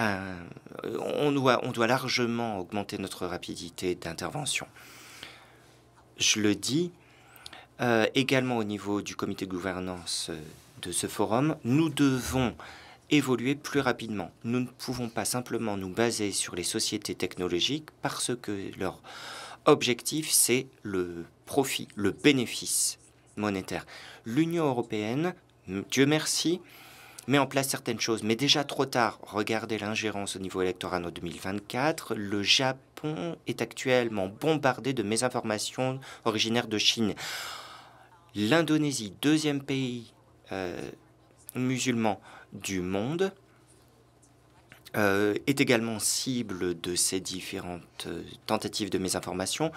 on doit largement augmenter notre rapidité d'intervention. Je le dis également au niveau du comité de gouvernance de ce forum, nous devons évoluer plus rapidement. Nous ne pouvons pas simplement nous baser sur les sociétés technologiques parce que leur objectif, c'est le profit, le bénéfice monétaire. L'Union européenne, Dieu merci, met en place certaines choses, mais déjà trop tard. Regardez l'ingérence au niveau électoral en 2024. Le Japon est actuellement bombardé de mésinformations originaires de Chine. L'Indonésie, deuxième pays euh, musulman, du monde, euh, est également cible de ces différentes euh, tentatives de mésinformation.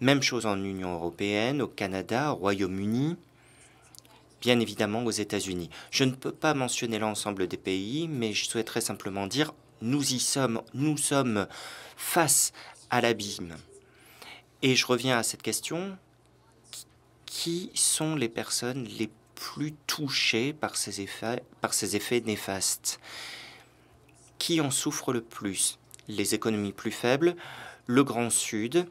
Même chose en Union européenne, au Canada, au Royaume-Uni, bien évidemment aux États-Unis. Je ne peux pas mentionner l'ensemble des pays, mais je souhaiterais simplement dire nous y sommes, nous sommes face à l'abîme. Et je reviens à cette question qui sont les personnes les plus touchés par ces effets, par ces effets néfastes. Qui en souffre le plus Les économies plus faibles, le Grand Sud,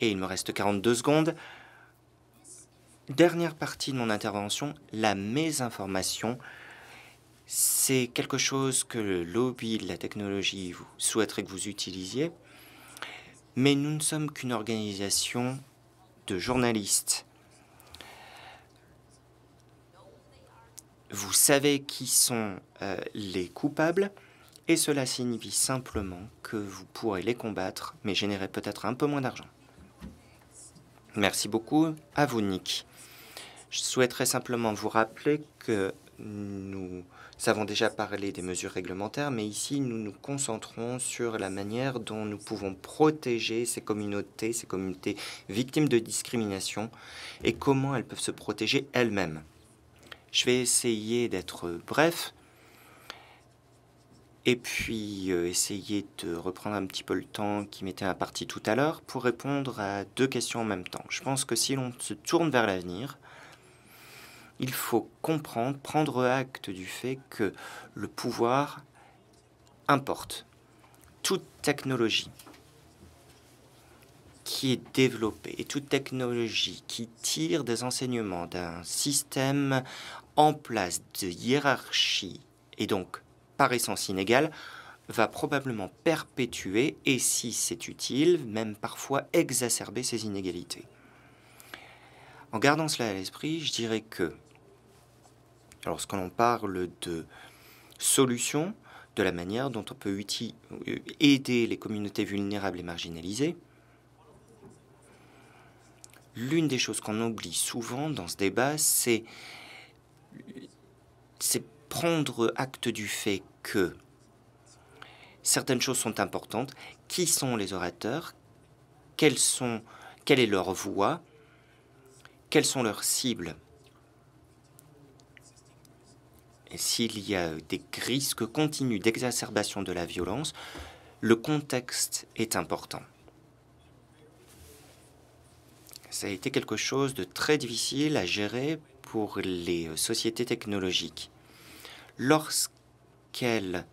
et il me reste 42 secondes. Dernière partie de mon intervention, la mésinformation. C'est quelque chose que le lobby de la technologie souhaiterait que vous utilisiez, mais nous ne sommes qu'une organisation de journalistes. vous savez qui sont euh, les coupables, et cela signifie simplement que vous pourrez les combattre, mais générer peut-être un peu moins d'argent. Merci beaucoup à vous, Nick. Je souhaiterais simplement vous rappeler que nous avons déjà parlé des mesures réglementaires, mais ici nous nous concentrons sur la manière dont nous pouvons protéger ces communautés, ces communautés victimes de discrimination, et comment elles peuvent se protéger elles-mêmes. Je vais essayer d'être bref et puis euh, essayer de reprendre un petit peu le temps qui m'était imparti tout à l'heure pour répondre à deux questions en même temps. Je pense que si l'on se tourne vers l'avenir, il faut comprendre, prendre acte du fait que le pouvoir importe. Toute technologie qui est développée et toute technologie qui tire des enseignements d'un système en place de hiérarchie, et donc par essence inégale, va probablement perpétuer, et si c'est utile, même parfois exacerber ces inégalités. En gardant cela à l'esprit, je dirais que, lorsque l'on parle de solutions, de la manière dont on peut euh, aider les communautés vulnérables et marginalisées, l'une des choses qu'on oublie souvent dans ce débat, c'est c'est prendre acte du fait que certaines choses sont importantes. Qui sont les orateurs sont, Quelle est leur voix Quelles sont leurs cibles Et s'il y a des risques continus d'exacerbation de la violence, le contexte est important. Ça a été quelque chose de très difficile à gérer pour les euh, sociétés technologiques. Lorsqu'elles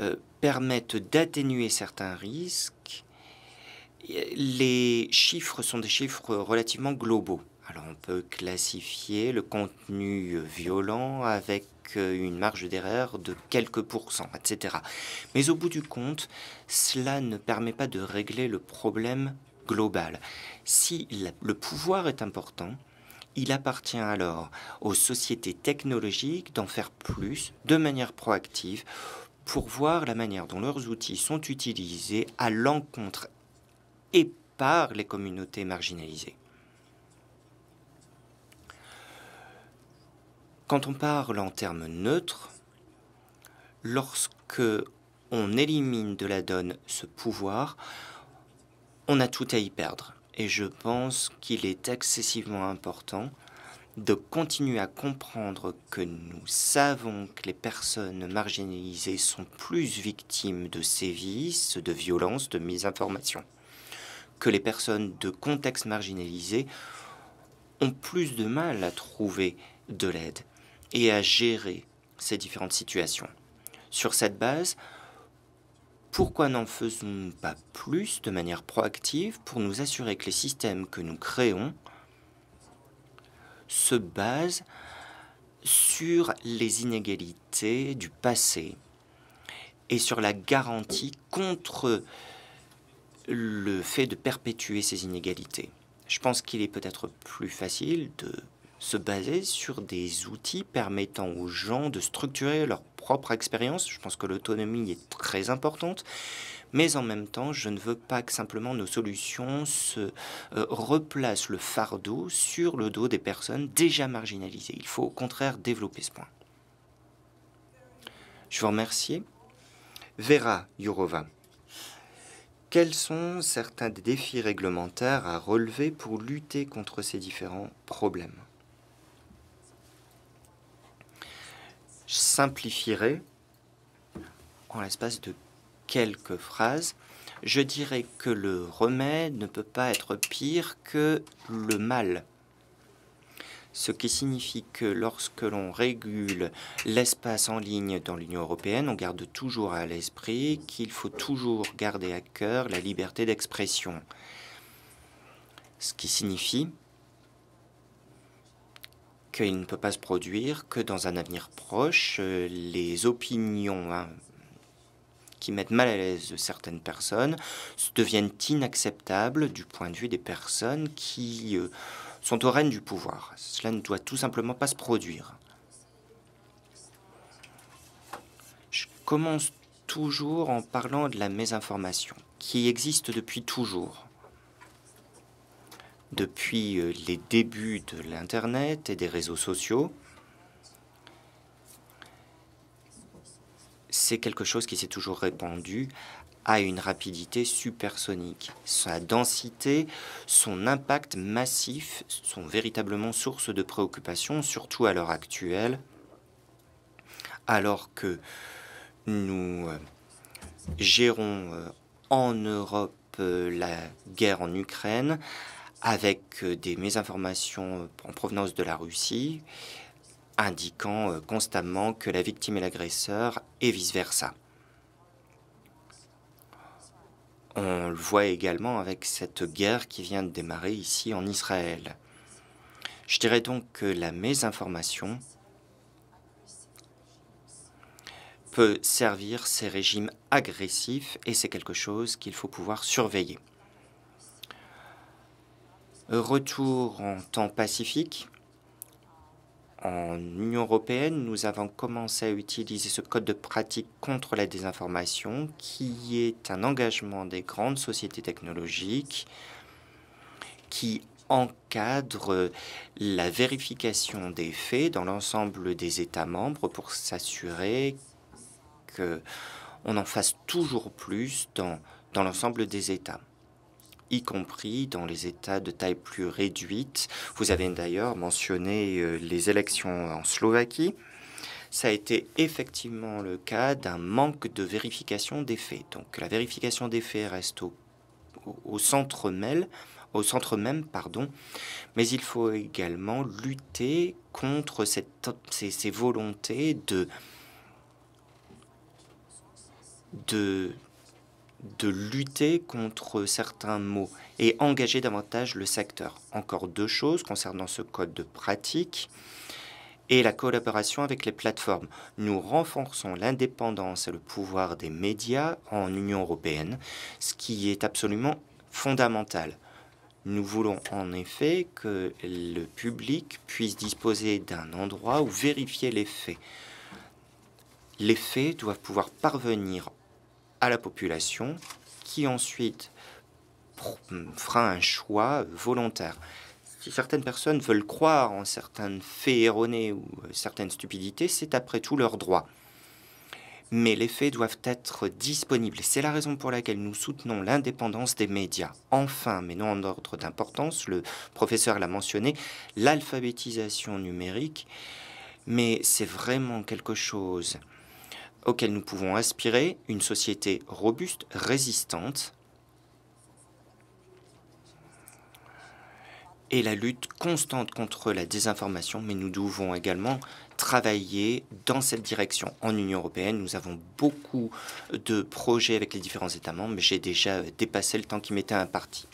euh, permettent d'atténuer certains risques, les chiffres sont des chiffres relativement globaux. Alors on peut classifier le contenu violent avec euh, une marge d'erreur de quelques pourcents, etc. Mais au bout du compte, cela ne permet pas de régler le problème global. Si le pouvoir est important, il appartient alors aux sociétés technologiques d'en faire plus de manière proactive pour voir la manière dont leurs outils sont utilisés à l'encontre et par les communautés marginalisées. Quand on parle en termes neutres, lorsque on élimine de la donne ce pouvoir, on a tout à y perdre et je pense qu'il est excessivement important de continuer à comprendre que nous savons que les personnes marginalisées sont plus victimes de sévices, de violences, de misinformations. que les personnes de contexte marginalisé ont plus de mal à trouver de l'aide et à gérer ces différentes situations. Sur cette base, pourquoi n'en faisons-nous pas plus de manière proactive pour nous assurer que les systèmes que nous créons se basent sur les inégalités du passé et sur la garantie contre le fait de perpétuer ces inégalités. Je pense qu'il est peut-être plus facile de se baser sur des outils permettant aux gens de structurer leur expérience. Je pense que l'autonomie est très importante. Mais en même temps, je ne veux pas que simplement nos solutions se euh, replacent le fardeau sur le dos des personnes déjà marginalisées. Il faut au contraire développer ce point. Je vous remercie. Vera Jourova, quels sont certains des défis réglementaires à relever pour lutter contre ces différents problèmes simplifierai en l'espace de quelques phrases. Je dirais que le remède ne peut pas être pire que le mal. Ce qui signifie que lorsque l'on régule l'espace en ligne dans l'Union européenne, on garde toujours à l'esprit qu'il faut toujours garder à cœur la liberté d'expression. Ce qui signifie qu'il ne peut pas se produire que dans un avenir proche, euh, les opinions hein, qui mettent mal à l'aise certaines personnes deviennent inacceptables du point de vue des personnes qui euh, sont au règne du pouvoir. Cela ne doit tout simplement pas se produire. Je commence toujours en parlant de la mésinformation, qui existe depuis toujours depuis euh, les débuts de l'Internet et des réseaux sociaux. C'est quelque chose qui s'est toujours répandu à une rapidité supersonique. Sa densité, son impact massif sont véritablement source de préoccupation, surtout à l'heure actuelle, alors que nous euh, gérons euh, en Europe la guerre en Ukraine, avec euh, des mésinformations euh, en provenance de la Russie, indiquant euh, constamment que la victime est l'agresseur et vice-versa. On le voit également avec cette guerre qui vient de démarrer ici en Israël. Je dirais donc que la mésinformation peut servir ces régimes agressifs et c'est quelque chose qu'il faut pouvoir surveiller. Retour en temps pacifique. En Union européenne, nous avons commencé à utiliser ce code de pratique contre la désinformation qui est un engagement des grandes sociétés technologiques qui encadre la vérification des faits dans l'ensemble des États membres pour s'assurer qu'on en fasse toujours plus dans, dans l'ensemble des États y compris dans les États de taille plus réduite. Vous avez d'ailleurs mentionné euh, les élections en Slovaquie. Ça a été effectivement le cas d'un manque de vérification des faits. Donc la vérification des faits reste au, centre au centre même, pardon, mais il faut également lutter contre cette, ces, ces volontés de, de de lutter contre certains maux et engager davantage le secteur. Encore deux choses concernant ce code de pratique et la collaboration avec les plateformes. Nous renforçons l'indépendance et le pouvoir des médias en Union européenne, ce qui est absolument fondamental. Nous voulons en effet que le public puisse disposer d'un endroit où vérifier les faits. Les faits doivent pouvoir parvenir à la population qui ensuite fera un choix volontaire. Si certaines personnes veulent croire en certains faits erronés ou euh, certaines stupidités, c'est après tout leur droit. Mais les faits doivent être disponibles. C'est la raison pour laquelle nous soutenons l'indépendance des médias. Enfin, mais non en ordre d'importance, le professeur l'a mentionné, l'alphabétisation numérique. Mais c'est vraiment quelque chose auquel nous pouvons aspirer, une société robuste, résistante, et la lutte constante contre la désinformation, mais nous devons également travailler dans cette direction. En Union européenne, nous avons beaucoup de projets avec les différents États membres, mais j'ai déjà dépassé le temps qui m'était imparti.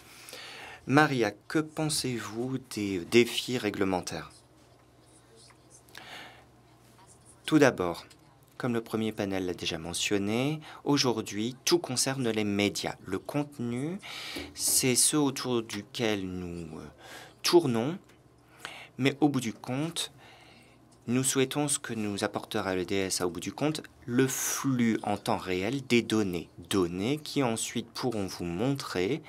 Maria, que pensez-vous des défis réglementaires Tout d'abord, comme le premier panel l'a déjà mentionné, aujourd'hui, tout concerne les médias. Le contenu, c'est ce autour duquel nous euh, tournons, mais au bout du compte, nous souhaitons ce que nous apportera le DSA au bout du compte, le flux en temps réel des données. Données qui ensuite pourront vous montrer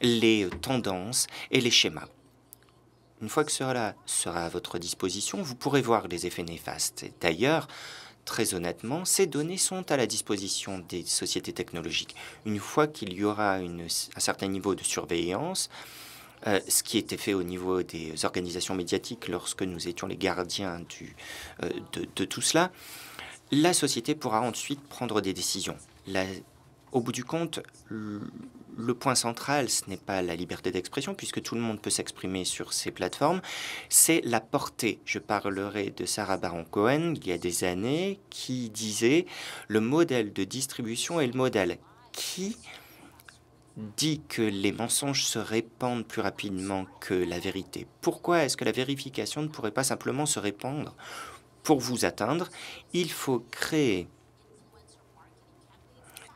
les tendances et les schémas. Une fois que cela sera à votre disposition, vous pourrez voir les effets néfastes. D'ailleurs, très honnêtement, ces données sont à la disposition des sociétés technologiques. Une fois qu'il y aura un certain niveau de surveillance, euh, ce qui était fait au niveau des organisations médiatiques lorsque nous étions les gardiens euh, de, tout cela, la société pourra ensuite prendre des décisions. au bout du compte, le point central, ce n'est pas la liberté d'expression, puisque tout le monde peut s'exprimer sur ces plateformes, c'est la portée. Je parlerai de Sarah Baron Cohen, il y a des années, qui disait le modèle de distribution est le modèle qui dit que les mensonges se répandent plus rapidement que la vérité. Pourquoi est-ce que la vérification ne pourrait pas simplement se répandre Pour vous atteindre, il faut créer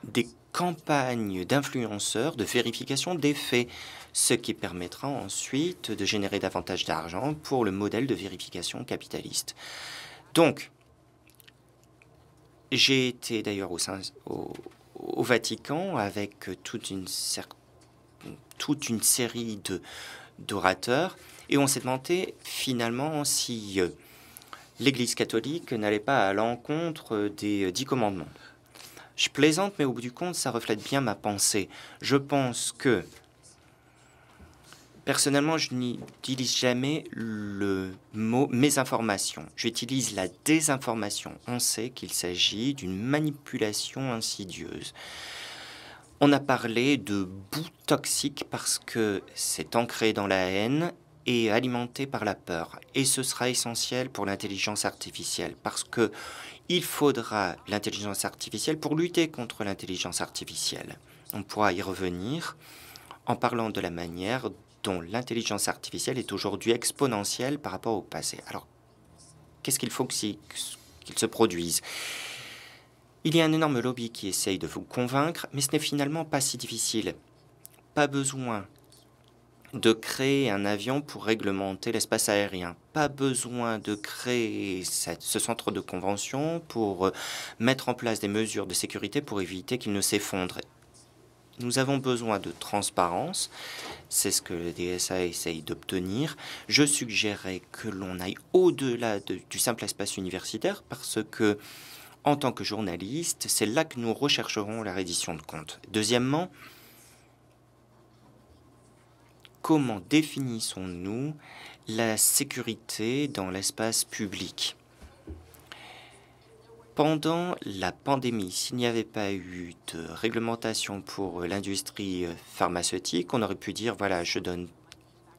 des campagne d'influenceurs de vérification des faits, ce qui permettra ensuite de générer davantage d'argent pour le modèle de vérification capitaliste. Donc, j'ai été d'ailleurs au, au, Vatican avec toute une, toute une série d'orateurs et on s'est demandé finalement si euh, l'Église catholique n'allait pas à l'encontre des euh, dix commandements. Je plaisante, mais au bout du compte, ça reflète bien ma pensée. Je pense que, personnellement, je n'utilise jamais le mot mésinformation. J'utilise la désinformation. On sait qu'il s'agit d'une manipulation insidieuse. On a parlé de bout toxique parce que c'est ancré dans la haine et alimenté par la peur. Et ce sera essentiel pour l'intelligence artificielle parce que il faudra l'intelligence artificielle pour lutter contre l'intelligence artificielle. On pourra y revenir en parlant de la manière dont l'intelligence artificielle est aujourd'hui exponentielle par rapport au passé. Alors, qu'est-ce qu'il faut qu'il se produise Il y a un énorme lobby qui essaye de vous convaincre, mais ce n'est finalement pas si difficile. Pas besoin de créer un avion pour réglementer l'espace aérien. Pas besoin de créer ce centre de convention pour euh, mettre en place des mesures de sécurité pour éviter qu'il ne s'effondre. Nous avons besoin de transparence, c'est ce que le DSA essaye d'obtenir. Je suggérerais que l'on aille au-delà du simple espace universitaire parce que, en tant que journaliste, c'est là que nous rechercherons la reddition de comptes. Deuxièmement, comment définissons-nous la sécurité dans l'espace public pendant la pandémie, s'il n'y avait pas eu de réglementation pour l'industrie pharmaceutique, on aurait pu dire, voilà, je donne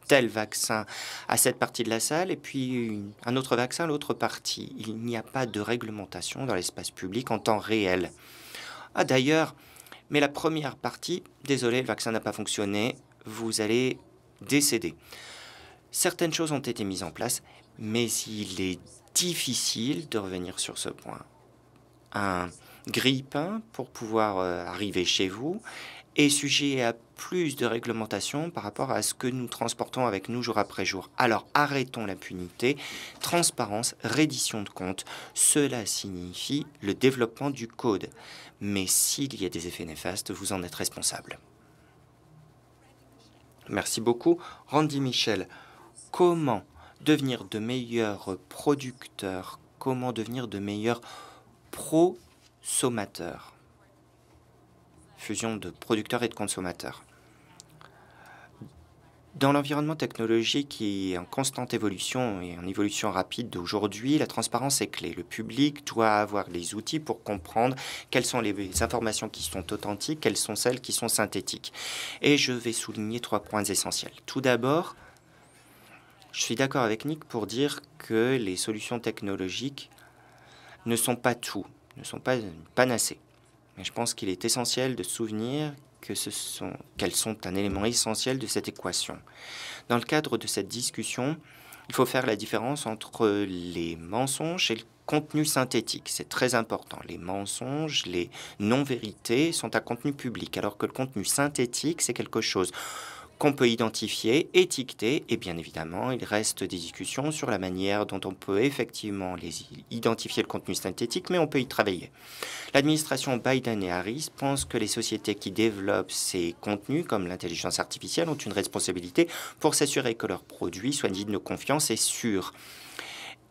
tel vaccin à cette partie de la salle et puis un autre vaccin à l'autre partie. Il n'y a pas de réglementation dans l'espace public en temps réel. Ah d'ailleurs, mais la première partie, désolé, le vaccin n'a pas fonctionné, vous allez décédé. Certaines choses ont été mises en place, mais il est difficile de revenir sur ce point. Un grippin pour pouvoir euh, arriver chez vous est sujet à plus de réglementation par rapport à ce que nous transportons avec nous jour après jour. Alors arrêtons la punité. transparence, reddition de comptes. Cela signifie le développement du code. Mais s'il y a des effets néfastes, vous en êtes responsable. Merci beaucoup. Randy Michel, comment devenir de meilleurs producteurs Comment devenir de meilleurs prosommateurs Fusion de producteurs et de consommateurs. Dans l'environnement technologique qui est en constante évolution et en évolution rapide d'aujourd'hui, la transparence est clé. Le public doit avoir les outils pour comprendre quelles sont les informations qui sont authentiques, quelles sont celles qui sont synthétiques. Et je vais souligner trois points essentiels. Tout d'abord, je suis d'accord avec Nick pour dire que les solutions technologiques ne sont pas tout, ne sont pas une Mais je pense qu'il est essentiel de souvenir qu'elles sont, sont un élément essentiel de cette équation. Dans le cadre de cette discussion, il faut faire la différence entre les mensonges et le contenu synthétique. C'est très important. Les mensonges, les non-vérités sont à contenu public, alors que le contenu synthétique, c'est quelque chose qu'on peut identifier, étiqueter, et bien évidemment, il reste des discussions sur la manière dont on peut effectivement les identifier le contenu synthétique, mais on peut y travailler. L'administration Biden et Harris pense que les sociétés qui développent ces contenus, comme l'intelligence artificielle, ont une responsabilité pour s'assurer que leurs produits soient dignes de confiance et sûrs.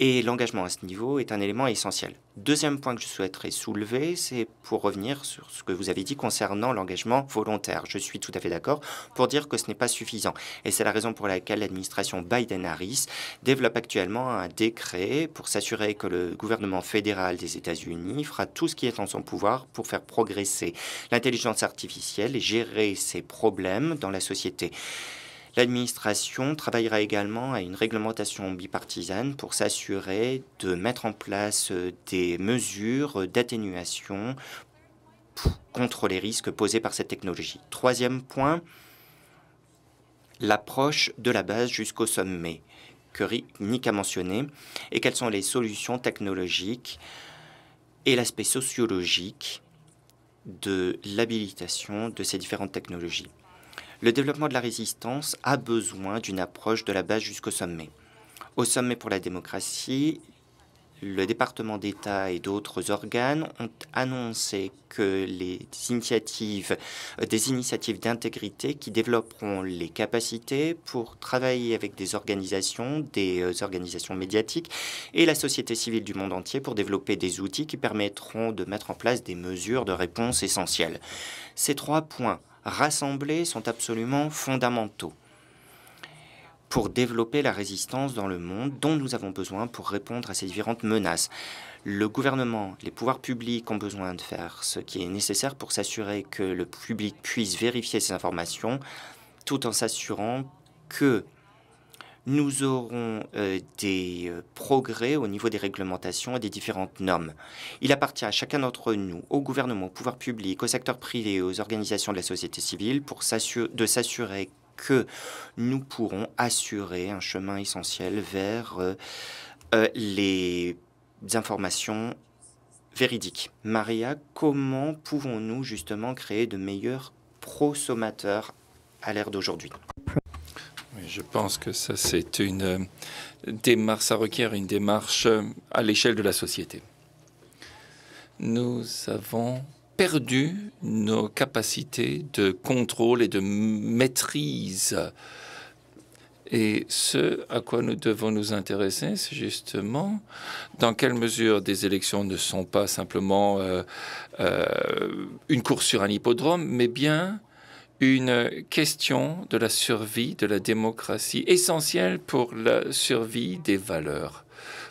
Et l'engagement à ce niveau est un élément essentiel. Deuxième point que je souhaiterais soulever, c'est pour revenir sur ce que vous avez dit concernant l'engagement volontaire. Je suis tout à fait d'accord pour dire que ce n'est pas suffisant. Et c'est la raison pour laquelle l'administration Biden-Harris développe actuellement un décret pour s'assurer que le gouvernement fédéral des États-Unis fera tout ce qui est en son pouvoir pour faire progresser l'intelligence artificielle et gérer ses problèmes dans la société. L'administration travaillera également à une réglementation bipartisane pour s'assurer de mettre en place euh, des mesures d'atténuation contre les risques posés par cette technologie. Troisième point, l'approche de la base jusqu'au sommet que Nick a mentionné et quelles sont les solutions technologiques et l'aspect sociologique de l'habilitation de ces différentes technologies le développement de la résistance a besoin d'une approche de la base jusqu'au sommet. Au sommet pour la démocratie, le département d'État et d'autres organes ont annoncé que les initiatives, des initiatives d'intégrité qui développeront les capacités pour travailler avec des organisations, des euh, organisations médiatiques et la société civile du monde entier pour développer des outils qui permettront de mettre en place des mesures de réponse essentielles. Ces trois points rassemblés sont absolument fondamentaux pour développer la résistance dans le monde dont nous avons besoin pour répondre à ces différentes menaces. Le gouvernement, les pouvoirs publics ont besoin de faire ce qui est nécessaire pour s'assurer que le public puisse vérifier ces informations tout en s'assurant que nous aurons euh, des euh, progrès au niveau des réglementations et des différentes normes. Il appartient à chacun d'entre nous, au gouvernement, au pouvoir public, au secteur privé aux organisations de la société civile de s'assurer que nous pourrons assurer un chemin essentiel vers euh, les informations véridiques. Maria, comment pouvons-nous justement créer de meilleurs prosommateurs à l'ère d'aujourd'hui je pense que ça, c'est une euh, démarche, ça requiert une démarche euh, à l'échelle de la société. Nous avons perdu nos capacités de contrôle et de maîtrise. Et ce à quoi nous devons nous intéresser, c'est justement dans quelle mesure des élections ne sont pas simplement euh, une course sur un hippodrome, mais bien une question de la survie de la démocratie, essentielle pour la survie des valeurs.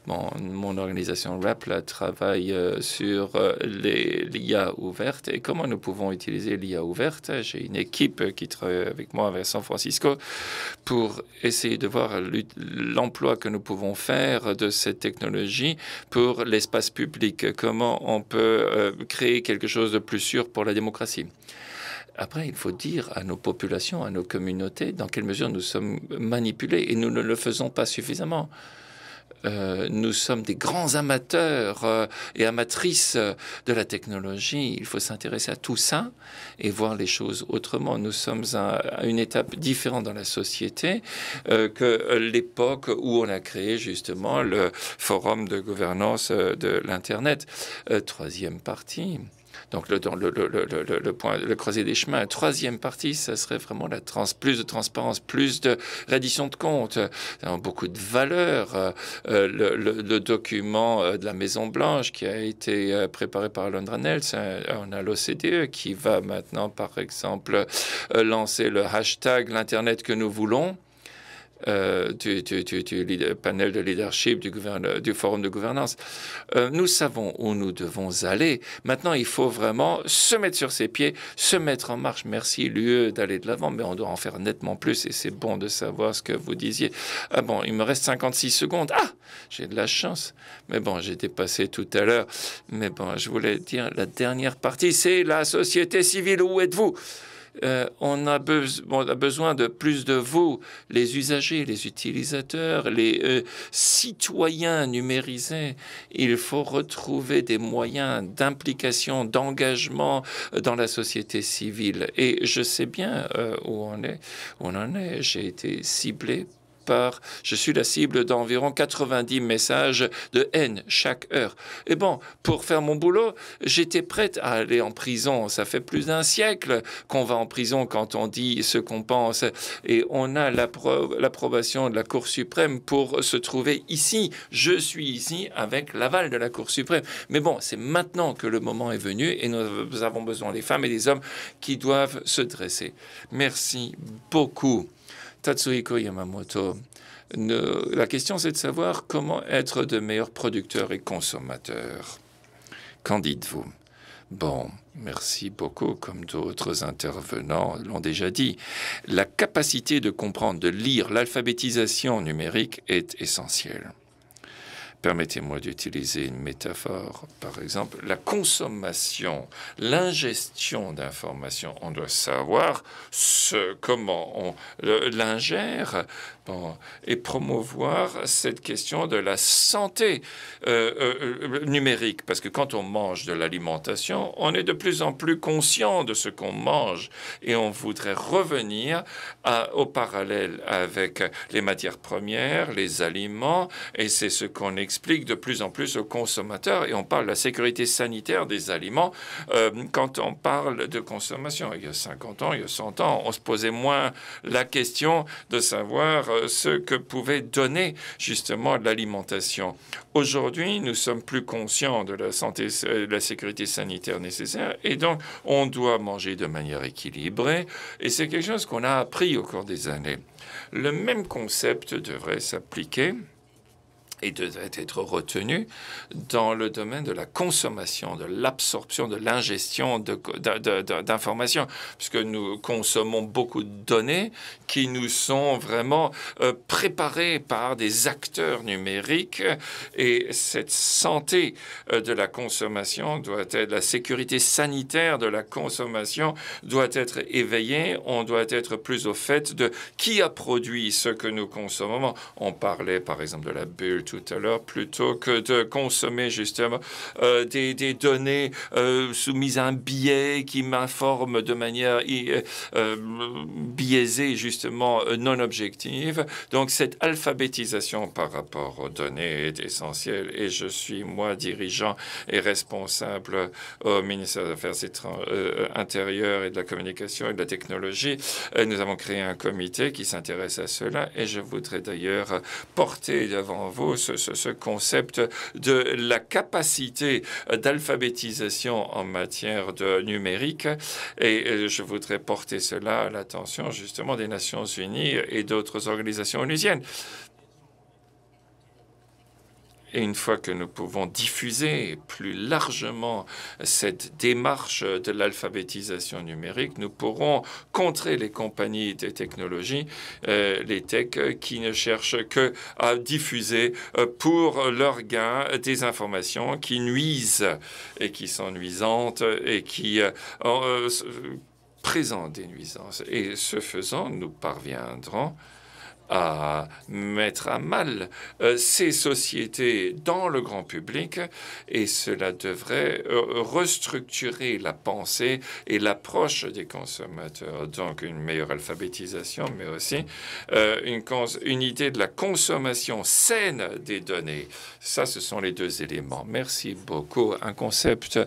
mon organisation RAPLA travaille euh, sur euh, l'IA ouverte et comment nous pouvons utiliser l'IA ouverte. J'ai une équipe qui travaille avec moi à San Francisco pour essayer de voir l'emploi que nous pouvons faire de cette technologie pour l'espace public, comment on peut euh, créer quelque chose de plus sûr pour la démocratie. Après, il faut dire à nos populations, à nos communautés, dans quelle mesure nous sommes manipulés et nous ne le faisons pas suffisamment. Euh, nous sommes des grands amateurs euh, et amatrices euh, de la technologie. Il faut s'intéresser à tout ça et voir les choses autrement. Nous sommes à une étape différente dans la société que l'époque où on a créé justement le forum de gouvernance de l'Internet. troisième partie. Donc le, le, point, le des chemins. Troisième partie, ça serait vraiment la plus de transparence, plus de reddition de comptes, beaucoup de valeurs. Euh, euh, le, le, document euh, de la Maison Blanche qui a été préparé par Londra Nelson, on a l'OCDE qui va maintenant, par exemple, lancer le hashtag l'internet que nous voulons du, euh, panel de leadership du, du forum de gouvernance. Euh, nous savons où nous devons aller. Maintenant, il faut vraiment se mettre sur ses pieds, se mettre en marche. Merci l'UE d'aller de l'avant, mais on doit en faire nettement plus et c'est bon de savoir ce que vous disiez. Ah bon, il me reste 56 secondes. Ah, j'ai de la chance. Mais bon, j'ai dépassé tout à l'heure. Mais bon, je voulais dire la dernière partie, c'est la société civile. Où êtes-vous euh, on, a besoin de plus de vous, les usagers, les utilisateurs, les euh, citoyens numérisés. Il faut retrouver des moyens d'implication, d'engagement dans la société civile. Et je sais bien euh, où on est, on en est. J'ai été ciblé je suis la cible d'environ 90 messages de haine chaque heure. Et bon, pour faire mon boulot, j'étais prête à aller en prison. Ça fait plus d'un siècle qu'on va en prison quand on dit ce qu'on pense. Et on a l'approbation de la Cour suprême pour se trouver ici. Je suis ici avec l'aval de la Cour suprême. Mais bon, c'est maintenant que le moment est venu et nous avons besoin des femmes et des hommes qui doivent se dresser. Merci beaucoup. Tatsuhiko Yamamoto. la question, c'est de savoir comment être de meilleurs producteurs et consommateurs. Qu'en dites-vous Bon, merci beaucoup. Comme d'autres intervenants l'ont déjà dit, la capacité de comprendre, de lire l'alphabétisation numérique est essentielle. Permettez-moi d'utiliser une métaphore. Par exemple, la consommation, l'ingestion d'informations, on doit savoir ce, comment on l'ingère, et promouvoir cette question de la santé euh, euh, euh, numérique. Parce que quand on mange de l'alimentation, on est de plus en plus conscient de ce qu'on mange et on voudrait revenir au parallèle avec les matières premières, les aliments, et c'est ce qu'on explique de plus en plus aux consommateurs. Et on parle de la sécurité sanitaire des aliments quand on parle de consommation. Il y a 50 ans, il y a 100 ans, on se posait moins la question de savoir euh, ce que pouvait donner justement l'alimentation. Aujourd'hui, nous sommes plus conscients de la euh, de la sécurité sanitaire nécessaire et donc on doit manger de manière équilibrée et c'est quelque chose qu'on a appris au cours des années. Le même concept devrait s'appliquer et devait être retenu dans le domaine de la consommation, de l'absorption, de l'ingestion d'informations, puisque nous consommons beaucoup de données qui nous sont vraiment euh, préparées par des acteurs numériques et cette santé euh, de la consommation doit être, la sécurité sanitaire de la consommation doit être éveillée, on doit être plus au fait de qui a produit ce que nous consommons. On parlait par exemple de la bulle tout à l'heure, plutôt que de consommer justement euh, des, données euh, soumises à un biais qui m'informe de manière euh, biaisée, justement non objective. Donc cette alphabétisation par rapport aux données est essentielle et je suis, moi, dirigeant et responsable au ministère des Affaires intérieures et de la communication et de la technologie. nous avons créé un comité qui s'intéresse à cela et je voudrais d'ailleurs porter devant vous ce, concept de la capacité d'alphabétisation en matière de numérique. Et euh, je voudrais porter cela à l'attention justement des Nations Unies et d'autres organisations onusiennes. Et une fois que nous pouvons diffuser plus largement cette démarche de l'alphabétisation numérique, nous pourrons contrer les compagnies des technologies, euh, les techs, qui ne cherchent que à diffuser euh, pour leur gain des informations qui nuisent et qui sont nuisantes et qui euh, présentent des nuisances. Et ce faisant, nous parviendrons à mettre à mal euh, ces sociétés dans le grand public et cela devrait euh, restructurer la pensée et l'approche des consommateurs. Donc une meilleure alphabétisation, mais aussi euh, une, idée de la consommation saine des données. Ça, ce sont les deux éléments. Merci beaucoup. Un concept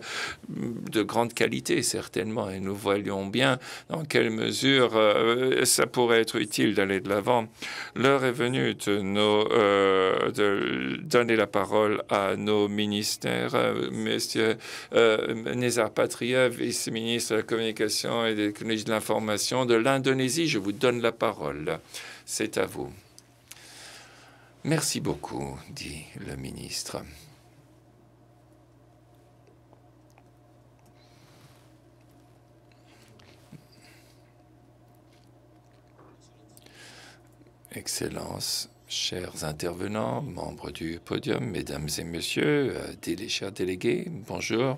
mm, de grande qualité, certainement, et nous voyons bien dans quelle mesure ça pourrait être utile d'aller de l'avant. L'heure est venue euh, de, donner la parole à nos ministères, euh, Monsieur euh, Nézar vice-ministre de la Communication et des technologies de l'information de l'Indonésie. Je vous donne la parole. C'est à vous. Merci beaucoup, dit le ministre. Excellences, chers intervenants, membres du podium, mesdames et messieurs, euh, chers délégués, bonjour.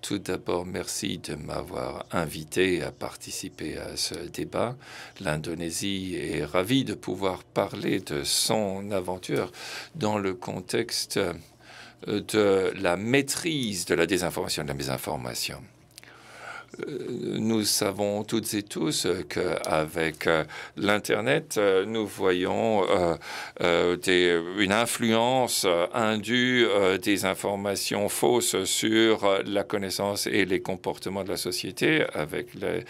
Tout d'abord, merci de m'avoir invité à participer à ce débat. L'Indonésie est ravie de pouvoir parler de son aventure dans le contexte euh, de la maîtrise de la désinformation, de la mésinformation. Euh, nous savons toutes et tous qu'avec euh, l'Internet, euh, nous voyons des, une influence indue des informations fausses sur la connaissance et les comportements de la société. Avec les,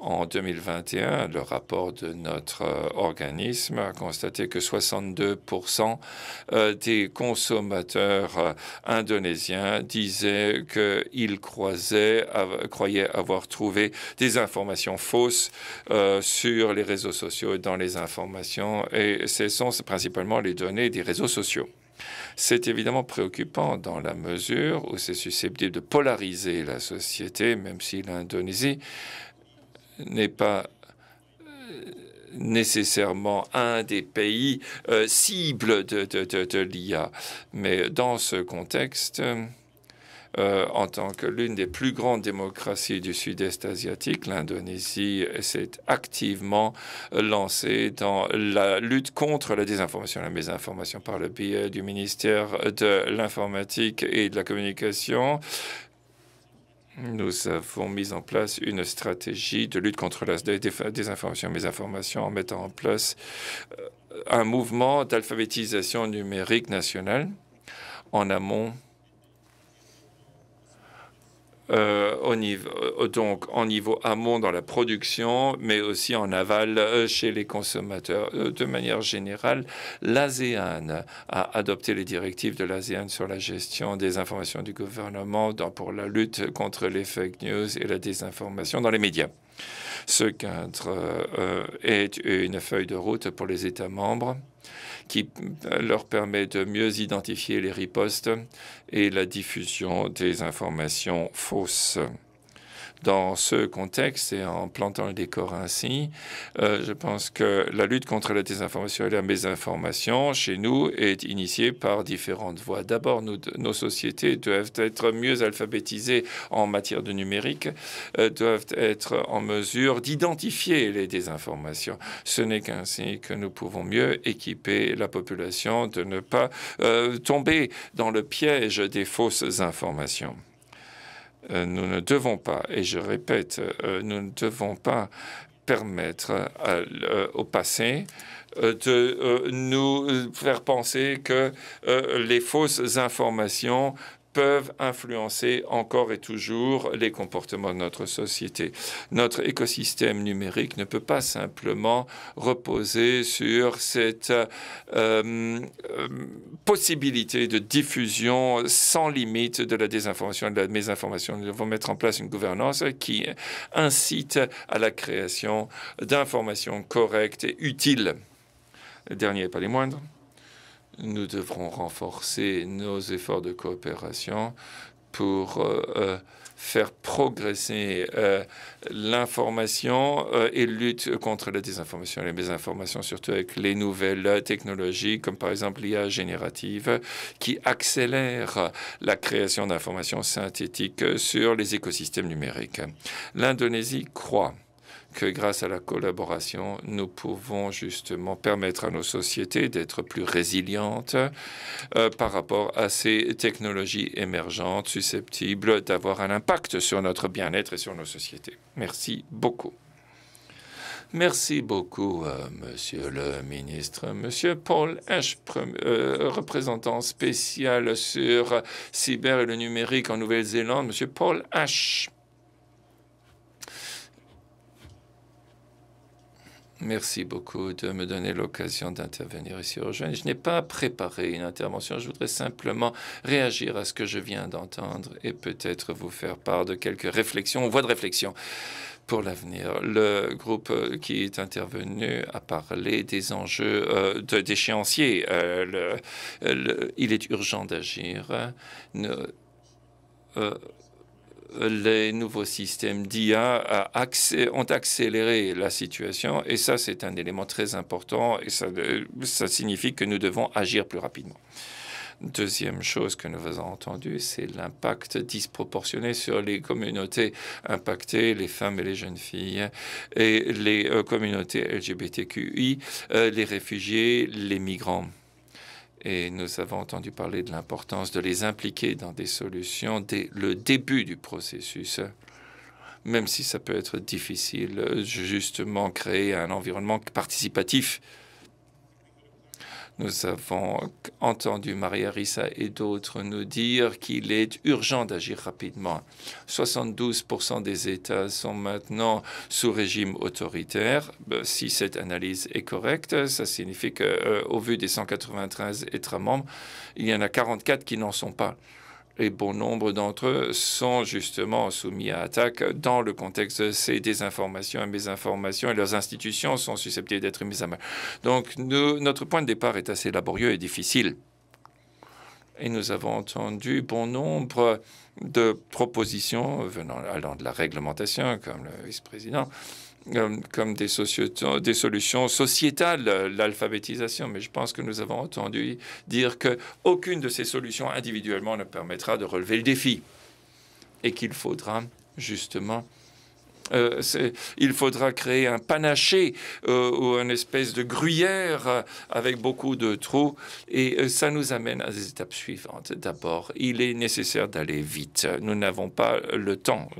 en 2021, le rapport de notre organisme a constaté que 62% des consommateurs indonésiens disaient qu'ils croisaient, croyaient avoir trouvé des informations fausses euh, sur les réseaux sociaux et dans les informations. Et ce sont principalement les données des réseaux sociaux. C'est évidemment préoccupant dans la mesure où c'est susceptible de polariser la société, même si l'Indonésie n'est pas euh, nécessairement un des pays euh, cibles de l'IA. Mais dans ce contexte, euh, en tant que l'une des plus grandes démocraties du sud-est asiatique, l'Indonésie s'est activement lancée dans la lutte contre la désinformation et la mésinformation par le biais du ministère de l'informatique et de la communication. Nous avons mis en place une stratégie de lutte contre la désinformation et mésinformation en mettant en place euh, un mouvement d'alphabétisation numérique nationale en amont euh, au niveau, donc en niveau amont dans la production, mais aussi en aval euh, chez les consommateurs. Euh, de manière générale, l'ASEAN a adopté les directives de l'ASEAN sur la gestion des informations du gouvernement pour la lutte contre les fake news et la désinformation dans les médias. Ce cadre est une feuille de route pour les États membres qui euh, leur permet de mieux identifier les ripostes et la diffusion des informations fausses dans ce contexte et en plantant le décor ainsi, euh, je pense que la lutte contre la désinformation et la mésinformation chez nous est initiée par différentes voies. D'abord, nos sociétés doivent être mieux alphabétisées en matière de numérique, euh, doivent être en mesure d'identifier les désinformations. Ce n'est qu'ainsi que nous pouvons mieux équiper la population de ne pas euh, tomber dans le piège des fausses informations. Euh, nous ne devons pas, et je répète, euh, nous ne devons pas permettre euh, au passé de nous faire penser que les fausses informations peuvent influencer encore et toujours les comportements de notre société. Notre écosystème numérique ne peut pas simplement reposer sur cette euh, euh, possibilité de diffusion sans limite de la désinformation et de la mésinformation. Nous devons mettre en place une gouvernance qui incite à la création d'informations correctes et utiles. Dernier pas les moindres nous devrons renforcer nos efforts de coopération pour euh, euh, faire progresser euh, l'information et lutte contre la désinformation et la mésinformation, surtout avec les nouvelles technologies, comme par exemple l'IA générative, qui accélère la création d'informations synthétiques sur les écosystèmes numériques. L'Indonésie croit que grâce à la collaboration, nous pouvons justement permettre à nos sociétés d'être plus résilientes euh, par rapport à ces technologies émergentes susceptibles d'avoir un impact sur notre bien-être et sur nos sociétés. Merci beaucoup. Merci beaucoup, euh, Monsieur le ministre. Monsieur Paul Ash, euh, représentant spécial sur cyber et le numérique en Nouvelle-Zélande. Monsieur Paul Ash. Merci beaucoup de me donner l'occasion d'intervenir ici au Je n'ai pas préparé une intervention, je voudrais simplement réagir à ce que je viens d'entendre et peut-être vous faire part de quelques réflexions, voies de réflexion pour l'avenir. Le groupe qui est intervenu a parlé des enjeux euh, de d'échéancier. Euh, il est urgent d'agir. Euh, les nouveaux systèmes d'IA ont accéléré la situation et ça, c'est un élément très important et euh, ça, signifie que nous devons agir plus rapidement. Deuxième chose que nous avons entendue, c'est l'impact disproportionné sur les communautés impactées, les femmes et les jeunes filles, et les euh, communautés LGBTQI, euh, les réfugiés, les migrants et nous avons entendu parler de l'importance de les impliquer dans des solutions dès le début du processus, même si ça peut être difficile, euh, justement, créer un environnement participatif nous avons entendu Maria Rissa et d'autres nous dire qu'il est urgent d'agir rapidement. 72% des États sont maintenant sous régime autoritaire. Euh, si cette analyse est correcte, ça signifie qu'au vu des 193 États membres, il y en a 44 qui n'en sont pas et bon nombre d'entre eux sont justement soumis à attaque dans le contexte de ces désinformations et mésinformations et leurs institutions sont susceptibles d'être mises à mal. Donc notre point de départ est assez laborieux et difficile. Et nous avons entendu bon nombre de propositions venant, allant de la réglementation, comme le vice-président, comme des, solutions sociétales, l'alphabétisation. Mais je pense que nous avons entendu dire qu'aucune de ces solutions individuellement ne permettra de relever le défi et qu'il faudra justement euh, il faudra créer un panaché euh, ou une espèce de gruyère avec beaucoup de trous. Et euh, ça nous amène à des étapes suivantes. D'abord, il est nécessaire d'aller vite. Nous n'avons pas le temps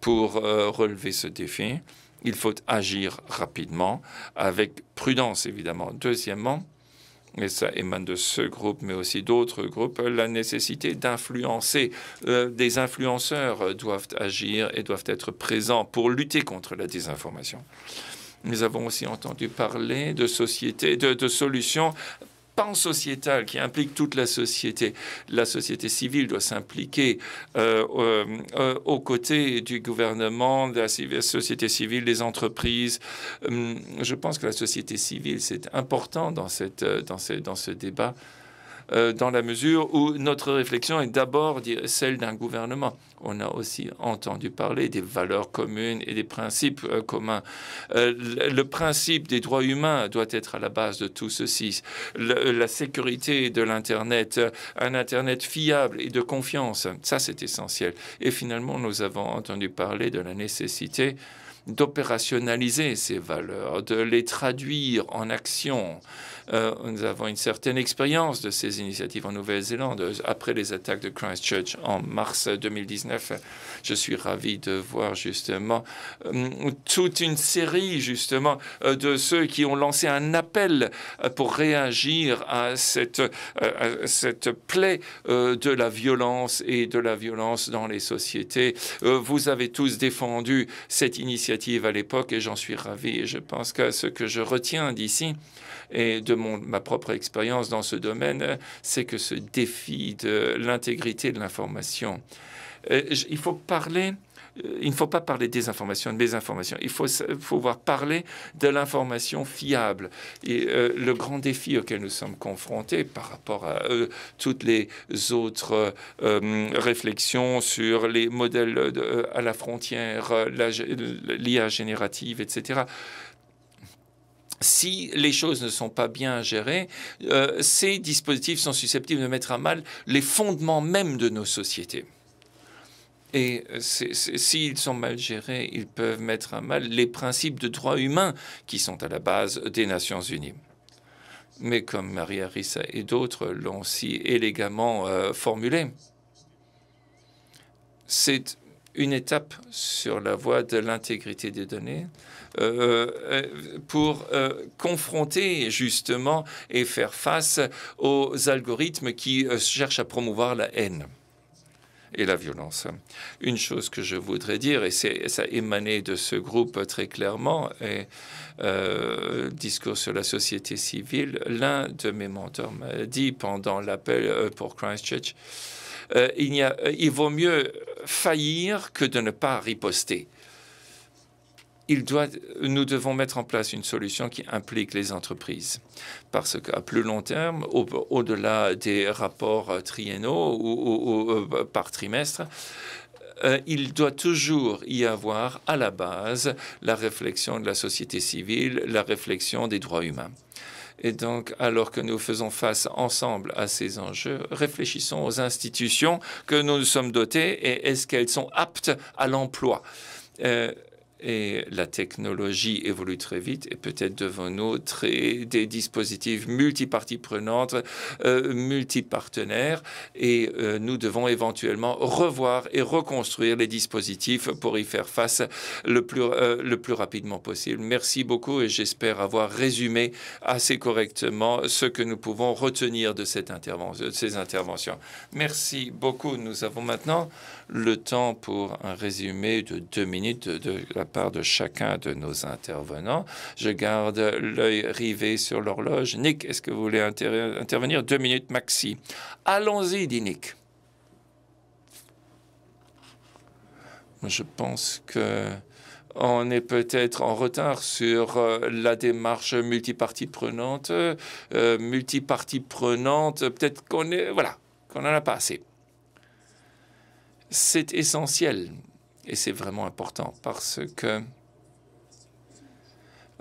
pour relever ce défi il faut agir rapidement, avec prudence évidemment. Deuxièmement, et ça émane de ce groupe, mais aussi d'autres groupes, la nécessité d'influencer. Euh, des influenceurs doivent agir et doivent être présents pour lutter contre la désinformation. Nous avons aussi entendu parler de sociétés, de solutions pan sociétal qui implique toute la société. La société civile doit s'impliquer euh, euh, euh aux côtés du gouvernement, de la société civile, des entreprises. Hum, je pense que la société civile, c'est important dans, cette, euh, dans, ce, dans ce débat. Euh, dans la mesure où notre réflexion est d'abord celle d'un gouvernement. On a aussi entendu parler des valeurs communes et des principes euh, communs. Euh, le principe des droits humains doit être à la base de tout ceci. la sécurité de l'Internet, un Internet fiable et de confiance, ça c'est essentiel. Et finalement, nous avons entendu parler de la nécessité d'opérationnaliser ces valeurs, de les traduire en action. Euh, nous avons une certaine expérience de ces initiatives en Nouvelle-Zélande. Après les attaques de Christchurch en mars 2019, je suis ravi de voir justement euh, toute une série justement euh, de ceux qui ont lancé un appel pour réagir à cette, cette plaie de la violence et de la violence dans les sociétés. vous avez tous défendu cette initiative à l'époque et j'en suis ravi. Et je pense que ce que je retiens d'ici, et de mon, ma propre expérience dans ce domaine, c'est que ce défi de l'intégrité de l'information, euh, il faut parler euh, il ne faut pas parler des informations, des informations. Il faut voir parler de l'information fiable. Et euh, le grand défi auquel nous sommes confrontés par rapport à toutes les autres réflexions sur les modèles à la frontière, l'IA générative, etc si les choses ne sont pas bien gérées, euh, ces dispositifs sont susceptibles de mettre à mal les fondements même de nos sociétés. Et euh, s'ils sont mal gérés, ils peuvent mettre à mal les principes de droit humain qui sont à la base des Nations Unies. Mais comme Maria Rissa et d'autres l'ont si élégamment euh, formulé, c'est une étape sur la voie de l'intégrité des données euh, euh, pour euh, confronter justement et faire face aux algorithmes qui cherchent à promouvoir la haine et la violence. Une chose que je voudrais dire, et ça émanait de ce groupe très clairement, et discours sur la société civile, l'un de mes mentors m'a dit pendant l'appel pour Christchurch, il, a, il vaut mieux faillir que de ne pas riposter doit, nous devons mettre en place une solution qui implique les entreprises. Parce qu'à plus long terme, au-delà des rapports euh, triennaux ou, euh, par trimestre, euh, il doit toujours y avoir à la base la réflexion de la société civile, la réflexion des droits humains. Et donc, alors que nous faisons face ensemble à ces enjeux, réfléchissons aux institutions que nous nous sommes dotées et est-ce qu'elles sont aptes à l'emploi. Et la technologie évolue très vite et peut-être devons-nous créer des dispositifs multiparties prenantes, euh, multipartenaires et euh, nous devons éventuellement revoir et reconstruire les dispositifs pour y faire face le plus, euh, le plus rapidement possible. Merci beaucoup et j'espère avoir résumé assez correctement ce que nous pouvons retenir de, cette intervention, de ces interventions. Merci beaucoup. Nous avons maintenant le temps pour un résumé de deux minutes de, la part de chacun de nos intervenants. Je garde l'œil rivé sur l'horloge. Nick, est-ce que vous voulez intervenir Deux minutes maxi. Allons-y, dit Nick. Je pense que on est peut-être en retard sur euh, la démarche multipartie prenante, euh, multipartie prenante. Peut-être qu'on est, voilà, qu'on en a pas assez. C'est essentiel et c'est vraiment important parce que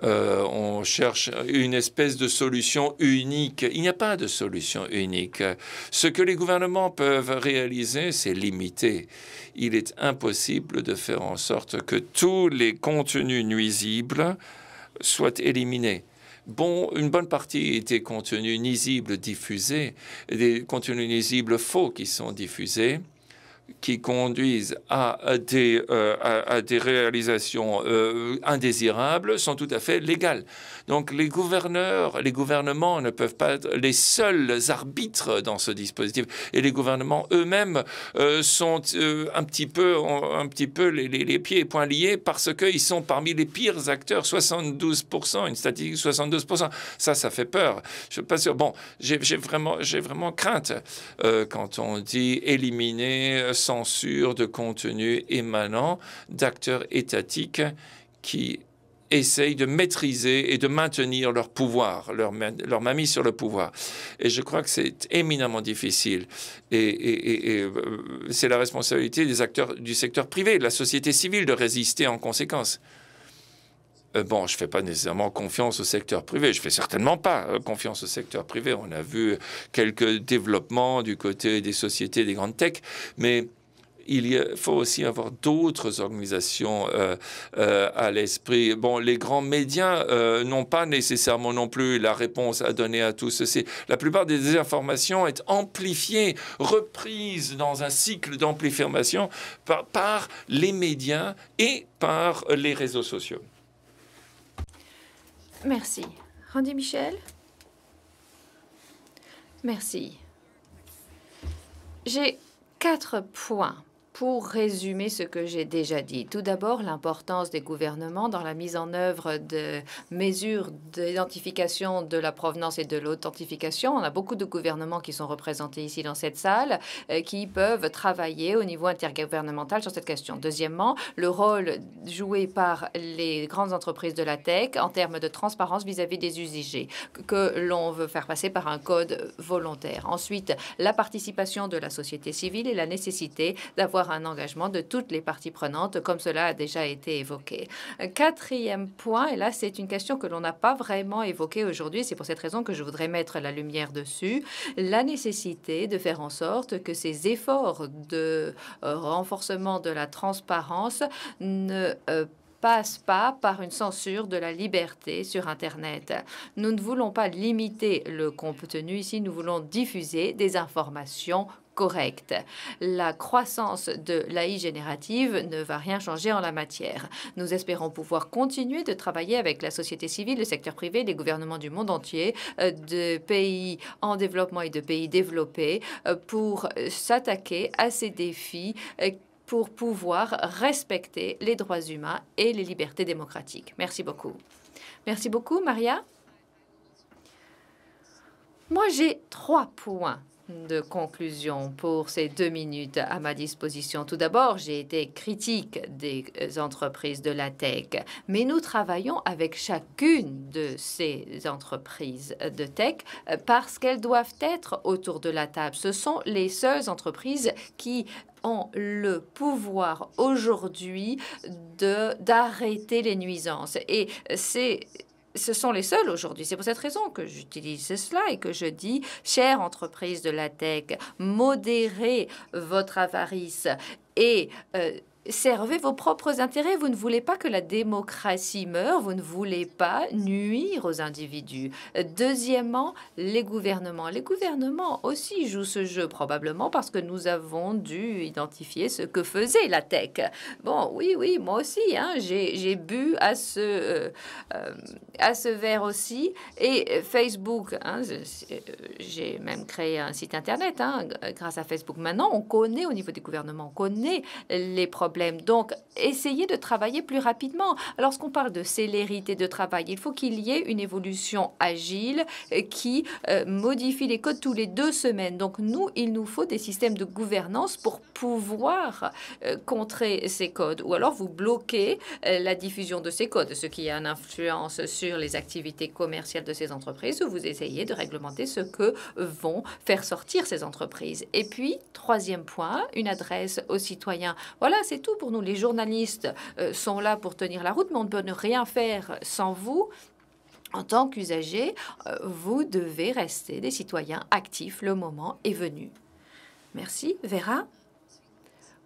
euh, on cherche une espèce de solution unique. Il n'y a pas de solution unique. Ce que les gouvernements peuvent réaliser, c'est limité. Il est impossible de faire en sorte que tous les contenus nuisibles soient éliminés. Bon, une bonne partie des contenus nuisibles diffusés, des contenus nuisibles faux qui sont diffusés qui conduisent à des, euh, à, des réalisations euh, indésirables sont tout à fait légales. Donc les gouverneurs, les gouvernements ne peuvent pas être les seuls arbitres dans ce dispositif. Et les gouvernements eux-mêmes euh, sont un petit peu, un petit peu les, les, les pieds et poings liés parce qu'ils sont parmi les pires acteurs, 72%, une statistique 72%. Ça, ça fait peur. Je suis pas sûr. Bon, j'ai vraiment, vraiment crainte quand on dit éliminer censure de contenu émanant d'acteurs étatiques qui essayent de maîtriser et de maintenir leur pouvoir, leur, mamie sur le pouvoir. Et je crois que c'est éminemment difficile. et euh, c'est la responsabilité des acteurs du secteur privé, de la société civile, de résister en conséquence. Euh, bon, je ne fais pas nécessairement confiance au secteur privé. Je ne fais certainement pas euh, confiance au secteur privé. On a vu quelques développements du côté des sociétés des grandes tech, mais il faut aussi avoir d'autres organisations euh, à l'esprit. Bon, les grands médias n'ont pas nécessairement non plus la réponse à donner à tout ceci. La plupart des informations est amplifiées, reprises dans un cycle d'amplification par les médias et par les réseaux sociaux. Merci. Randy Michel Merci. J'ai quatre points pour résumer ce que j'ai déjà dit. Tout d'abord, l'importance des gouvernements dans la mise en œuvre de mesures d'identification de la provenance et de l'authentification. On a beaucoup de gouvernements qui sont représentés ici dans cette salle euh, qui peuvent travailler au niveau intergouvernemental sur cette question. Deuxièmement, le rôle joué par les grandes entreprises de la tech en termes de transparence vis-à-vis des usagers que l'on veut faire passer par un code volontaire. Ensuite, la participation de la société civile et la nécessité d'avoir un engagement de toutes les parties prenantes, comme cela a déjà été évoqué. Quatrième point, et là c'est une question que l'on n'a pas vraiment évoquée aujourd'hui, c'est pour cette raison que je voudrais mettre la lumière dessus, la nécessité de faire en sorte que ces efforts de euh, renforcement de la transparence ne euh, passe pas par une censure de la liberté sur Internet. Nous ne voulons pas limiter le contenu ici, nous voulons diffuser des informations correctes. La croissance de l'AI générative ne va rien changer en la matière. Nous espérons pouvoir continuer de travailler avec la société civile, le secteur privé, les gouvernements du monde entier, euh, de pays en développement et de pays développés, euh, pour euh, s'attaquer à ces défis pour pouvoir respecter les droits humains et les libertés démocratiques. Merci beaucoup. Merci beaucoup, Maria. Moi, j'ai trois points de conclusion pour ces deux minutes à ma disposition. Tout d'abord, j'ai été critique des entreprises de la tech, mais nous travaillons avec chacune de ces entreprises de tech euh, parce qu'elles doivent être autour de la table. Ce sont les seules entreprises qui ont le pouvoir aujourd'hui d'arrêter les nuisances. Et c'est ce sont les seuls aujourd'hui. C'est pour cette raison que j'utilise cela et que je dis, chère entreprise de la tech, modérez votre avarice et euh, servez vos propres intérêts. Vous ne voulez pas que la démocratie meure, vous ne voulez pas nuire aux individus. Deuxièmement, les gouvernements. Les gouvernements aussi jouent ce jeu, probablement parce que nous avons dû identifier ce que faisait la tech. Bon, oui, oui, moi aussi, hein. j'ai bu euh, euh, à ce, verre aussi. Et Facebook, hein, euh, j'ai même créé un site Internet hein, grâce à Facebook. Maintenant, on connaît au niveau des gouvernements, on connaît les problèmes donc, essayez de travailler plus rapidement. Lorsqu'on parle de célérité de travail, il faut qu'il y ait une évolution agile qui euh, modifie les codes tous les deux semaines. Donc, nous, il nous faut des systèmes de gouvernance pour pouvoir euh, contrer ces codes. Ou alors, vous bloquez euh, la diffusion de ces codes, ce qui a une influence sur les activités commerciales de ces entreprises, ou vous essayez de réglementer ce que vont faire sortir ces entreprises. Et puis, troisième point, une adresse aux citoyens. Voilà, c'est tout pour nous. Les journalistes euh, sont là pour tenir la route, mais on ne peut ne rien faire sans vous. En tant qu'usagers, euh, vous devez rester des citoyens actifs. Le moment est venu. Merci. Vera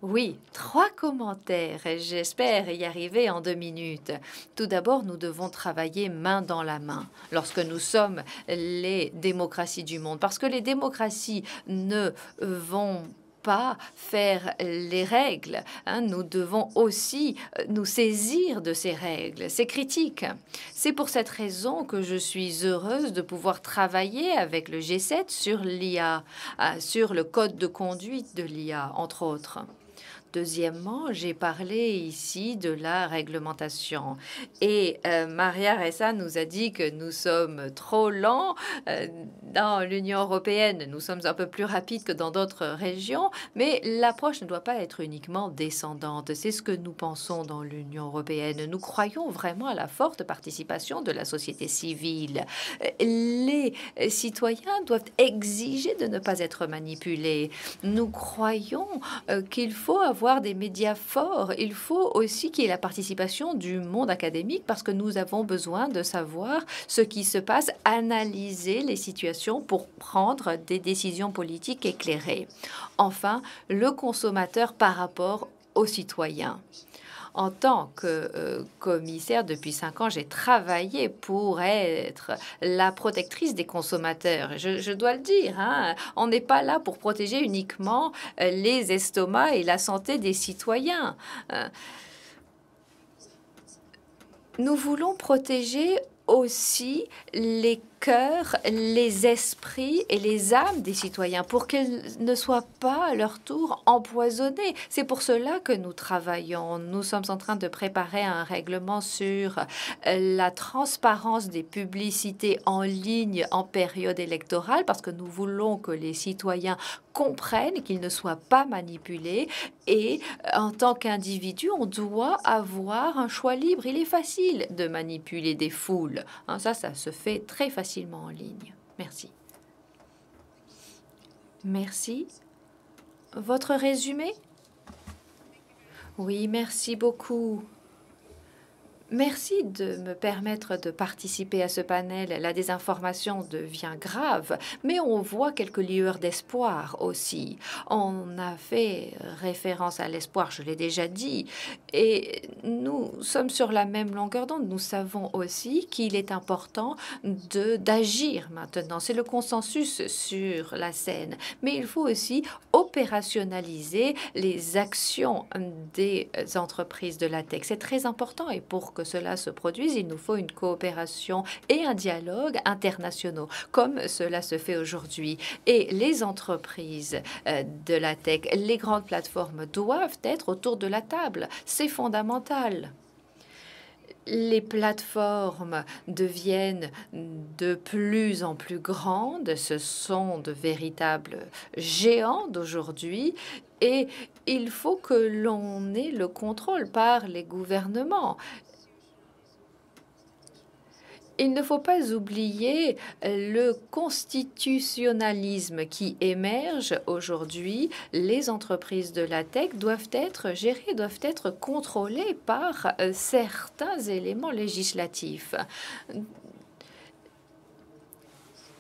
oui, trois commentaires. J'espère y arriver en deux minutes. Tout d'abord, nous devons travailler main dans la main lorsque nous sommes les démocraties du monde, parce que les démocraties ne vont pas faire les règles. Hein. nous devons aussi euh, nous saisir de ces règles, ces critiques. C'est pour cette raison que je suis heureuse de pouvoir travailler avec le G7 sur l'IA, euh, sur le code de conduite de l'IA, entre autres. Deuxièmement, j'ai parlé ici de la réglementation. Et euh, Maria Ressa nous a dit que nous sommes trop lents euh, dans l'Union européenne. Nous sommes un peu plus rapides que dans d'autres régions, mais l'approche ne doit pas être uniquement descendante. C'est ce que nous pensons dans l'Union européenne. Nous croyons vraiment à la forte participation de la société civile. Les citoyens doivent exiger de ne pas être manipulés. Nous croyons euh, qu'il faut avoir avoir des médias forts, il faut aussi qu'il y ait la participation du monde académique parce que nous avons besoin de savoir ce qui se passe, analyser les situations pour prendre des décisions politiques éclairées. Enfin, le consommateur par rapport aux citoyens. En tant que euh, commissaire, depuis cinq ans, j'ai travaillé pour être la protectrice des consommateurs. Je, dois le dire, hein. on n'est pas là pour protéger uniquement euh, les estomacs et la santé des citoyens. Hein. Nous voulons protéger aussi les cœur les esprits et les âmes des citoyens pour qu'ils ne soient pas à leur tour empoisonnés. C'est pour cela que nous travaillons. Nous sommes en train de préparer un règlement sur euh, la transparence des publicités en ligne en période électorale parce que nous voulons que les citoyens comprennent qu'ils ne soient pas manipulés et euh, en tant qu'individu, on doit avoir un choix libre. Il est facile de manipuler des foules. Hein. ça, ça se fait très facilement en ligne. Merci. Merci. Votre résumé Oui, merci beaucoup. Merci de me permettre de participer à ce panel. La désinformation devient grave, mais on voit quelques lueurs d'espoir aussi. On a fait référence à l'espoir, je l'ai déjà dit, et nous sommes sur la même longueur d'onde. Nous savons aussi qu'il est important d'agir maintenant. C'est le consensus sur la scène, mais il faut aussi opérationnaliser les actions des entreprises de la tech. C'est très important et pour que cela se produise, il nous faut une coopération et un dialogue internationaux, comme cela se fait aujourd'hui. Et les entreprises euh, de la tech, les grandes plateformes doivent être autour de la table. C'est fondamental les plateformes deviennent de plus en plus grandes, ce sont de véritables géants d'aujourd'hui et il faut que l'on ait le contrôle par les gouvernements il ne faut pas oublier euh, le constitutionnalisme qui émerge aujourd'hui. Les entreprises de la tech doivent être gérées, doivent être contrôlées par euh, certains éléments législatifs.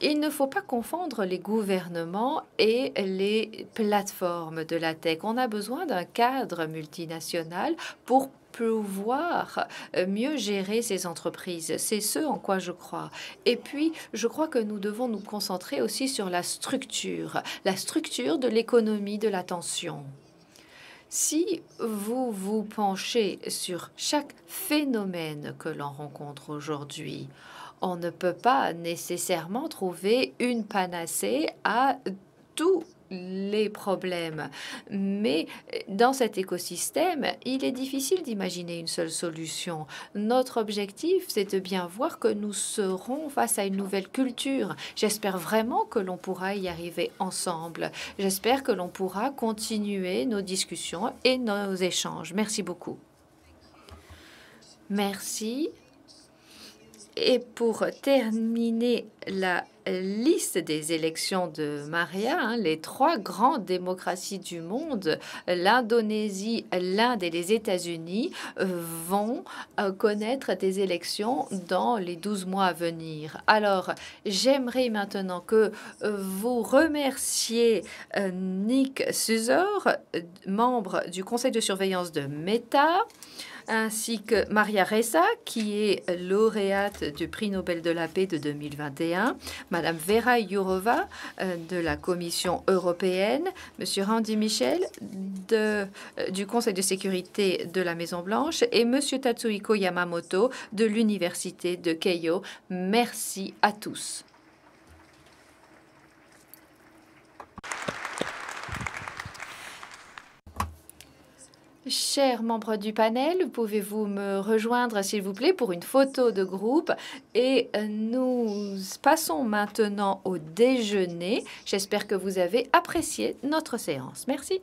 Il ne faut pas confondre les gouvernements et les plateformes de la tech. On a besoin d'un cadre multinational pour pouvoir euh, mieux gérer ces entreprises. C'est ce en quoi je crois. Et puis, je crois que nous devons nous concentrer aussi sur la structure, la structure de l'économie de l'attention. Si vous vous penchez sur chaque phénomène que l'on rencontre aujourd'hui, on ne peut pas nécessairement trouver une panacée à tout les problèmes. Mais dans cet écosystème, il est difficile d'imaginer une seule solution. Notre objectif, c'est de bien voir que nous serons face à une nouvelle culture. J'espère vraiment que l'on pourra y arriver ensemble. J'espère que l'on pourra continuer nos discussions et nos échanges. Merci beaucoup. Merci. Et pour terminer la liste des élections de Maria, hein, les trois grandes démocraties du monde, l'Indonésie, l'Inde et les États-Unis, euh, vont euh, connaître des élections dans les 12 mois à venir. Alors, j'aimerais maintenant que euh, vous remerciez Nick Suzor, membre du conseil de surveillance de Meta, ainsi que Maria Ressa, qui est lauréate du prix Nobel de la paix de 2021, Madame Vera Jourova euh, de la Commission européenne, Monsieur Randy Michel euh, du Conseil de sécurité de la Maison-Blanche et Monsieur Tatsuhiko Yamamoto de l'Université de Keio. Merci à tous. Chers membres du panel, pouvez-vous me rejoindre, s'il vous plaît, pour une photo de groupe Et euh, nous passons maintenant au déjeuner. J'espère que vous avez apprécié notre séance. Merci.